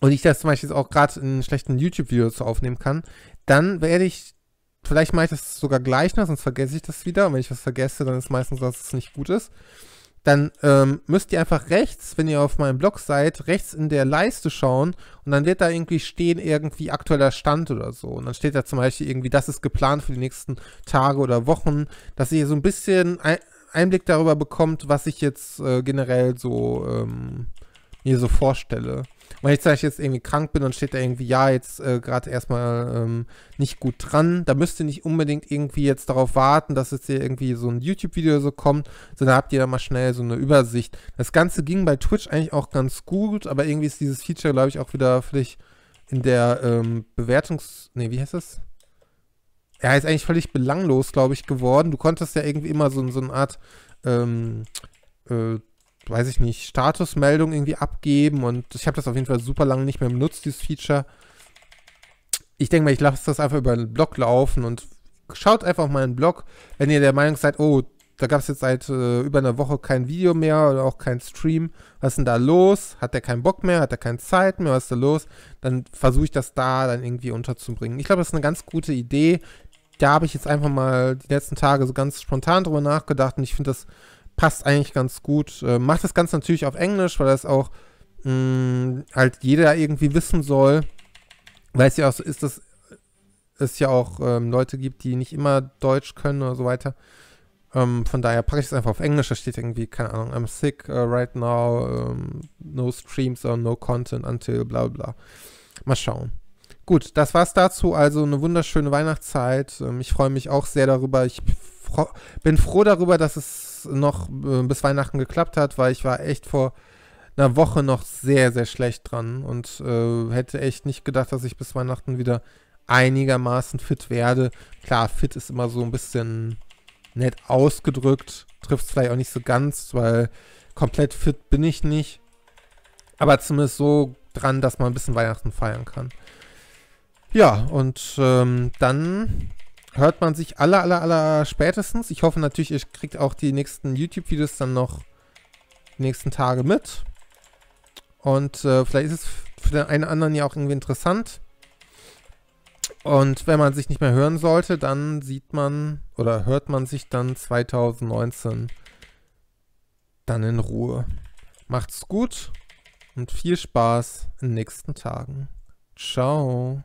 und ich das zum Beispiel jetzt auch gerade einen schlechten YouTube-Video zu aufnehmen kann, dann werde ich Vielleicht mache ich das sogar gleich noch, sonst vergesse ich das wieder. Und wenn ich was vergesse, dann ist meistens, dass es nicht gut ist. Dann ähm, müsst ihr einfach rechts, wenn ihr auf meinem Blog seid, rechts in der Leiste schauen und dann wird da irgendwie stehen, irgendwie aktueller Stand oder so. Und dann steht da zum Beispiel irgendwie, das ist geplant für die nächsten Tage oder Wochen, dass ihr so ein bisschen Einblick darüber bekommt, was ich jetzt äh, generell so ähm, mir so vorstelle. Und jetzt, wenn ich jetzt irgendwie krank bin und steht da irgendwie, ja, jetzt äh, gerade erstmal ähm, nicht gut dran, da müsst ihr nicht unbedingt irgendwie jetzt darauf warten, dass jetzt hier irgendwie so ein YouTube-Video so kommt, sondern habt ihr da mal schnell so eine Übersicht. Das Ganze ging bei Twitch eigentlich auch ganz gut, aber irgendwie ist dieses Feature, glaube ich, auch wieder völlig in der ähm, Bewertungs... Nee, wie heißt das? Ja, ist eigentlich völlig belanglos, glaube ich, geworden. Du konntest ja irgendwie immer so, so eine Art ähm, äh, weiß ich nicht, Statusmeldung irgendwie abgeben und ich habe das auf jeden Fall super lange nicht mehr benutzt, dieses Feature. Ich denke mal, ich lasse das einfach über den Blog laufen und schaut einfach mal meinen Blog, wenn ihr der Meinung seid, oh, da gab es jetzt seit äh, über einer Woche kein Video mehr oder auch kein Stream. Was ist denn da los? Hat der keinen Bock mehr? Hat er keine Zeit mehr? Was ist da los? Dann versuche ich das da dann irgendwie unterzubringen. Ich glaube, das ist eine ganz gute Idee. Da habe ich jetzt einfach mal die letzten Tage so ganz spontan drüber nachgedacht und ich finde das passt eigentlich ganz gut. Äh, macht das Ganze natürlich auf Englisch, weil das auch mh, mm, halt jeder irgendwie wissen soll. Weil es ja auch so ist, dass es ja auch ähm, Leute gibt, die nicht immer Deutsch können oder so weiter. Ähm, von daher packe ich es einfach auf Englisch. Da steht irgendwie, keine Ahnung, I'm sick uh, right now, um, no streams or no content until bla bla. Mal schauen. Gut, das war's dazu. Also eine wunderschöne Weihnachtszeit. Ähm, ich freue mich auch sehr darüber. Ich bin froh darüber, dass es noch äh, bis Weihnachten geklappt hat, weil ich war echt vor einer Woche noch sehr, sehr schlecht dran und äh, hätte echt nicht gedacht, dass ich bis Weihnachten wieder einigermaßen fit werde. Klar, fit ist immer so ein bisschen nett ausgedrückt, trifft es vielleicht auch nicht so ganz, weil komplett fit bin ich nicht. Aber zumindest so dran, dass man ein bisschen Weihnachten feiern kann. Ja, und ähm, dann hört man sich aller, aller, aller spätestens. Ich hoffe natürlich, ihr kriegt auch die nächsten YouTube-Videos dann noch die nächsten Tage mit. Und äh, vielleicht ist es für den einen oder anderen ja auch irgendwie interessant. Und wenn man sich nicht mehr hören sollte, dann sieht man oder hört man sich dann 2019 dann in Ruhe. Macht's gut und viel Spaß in den nächsten Tagen. Ciao.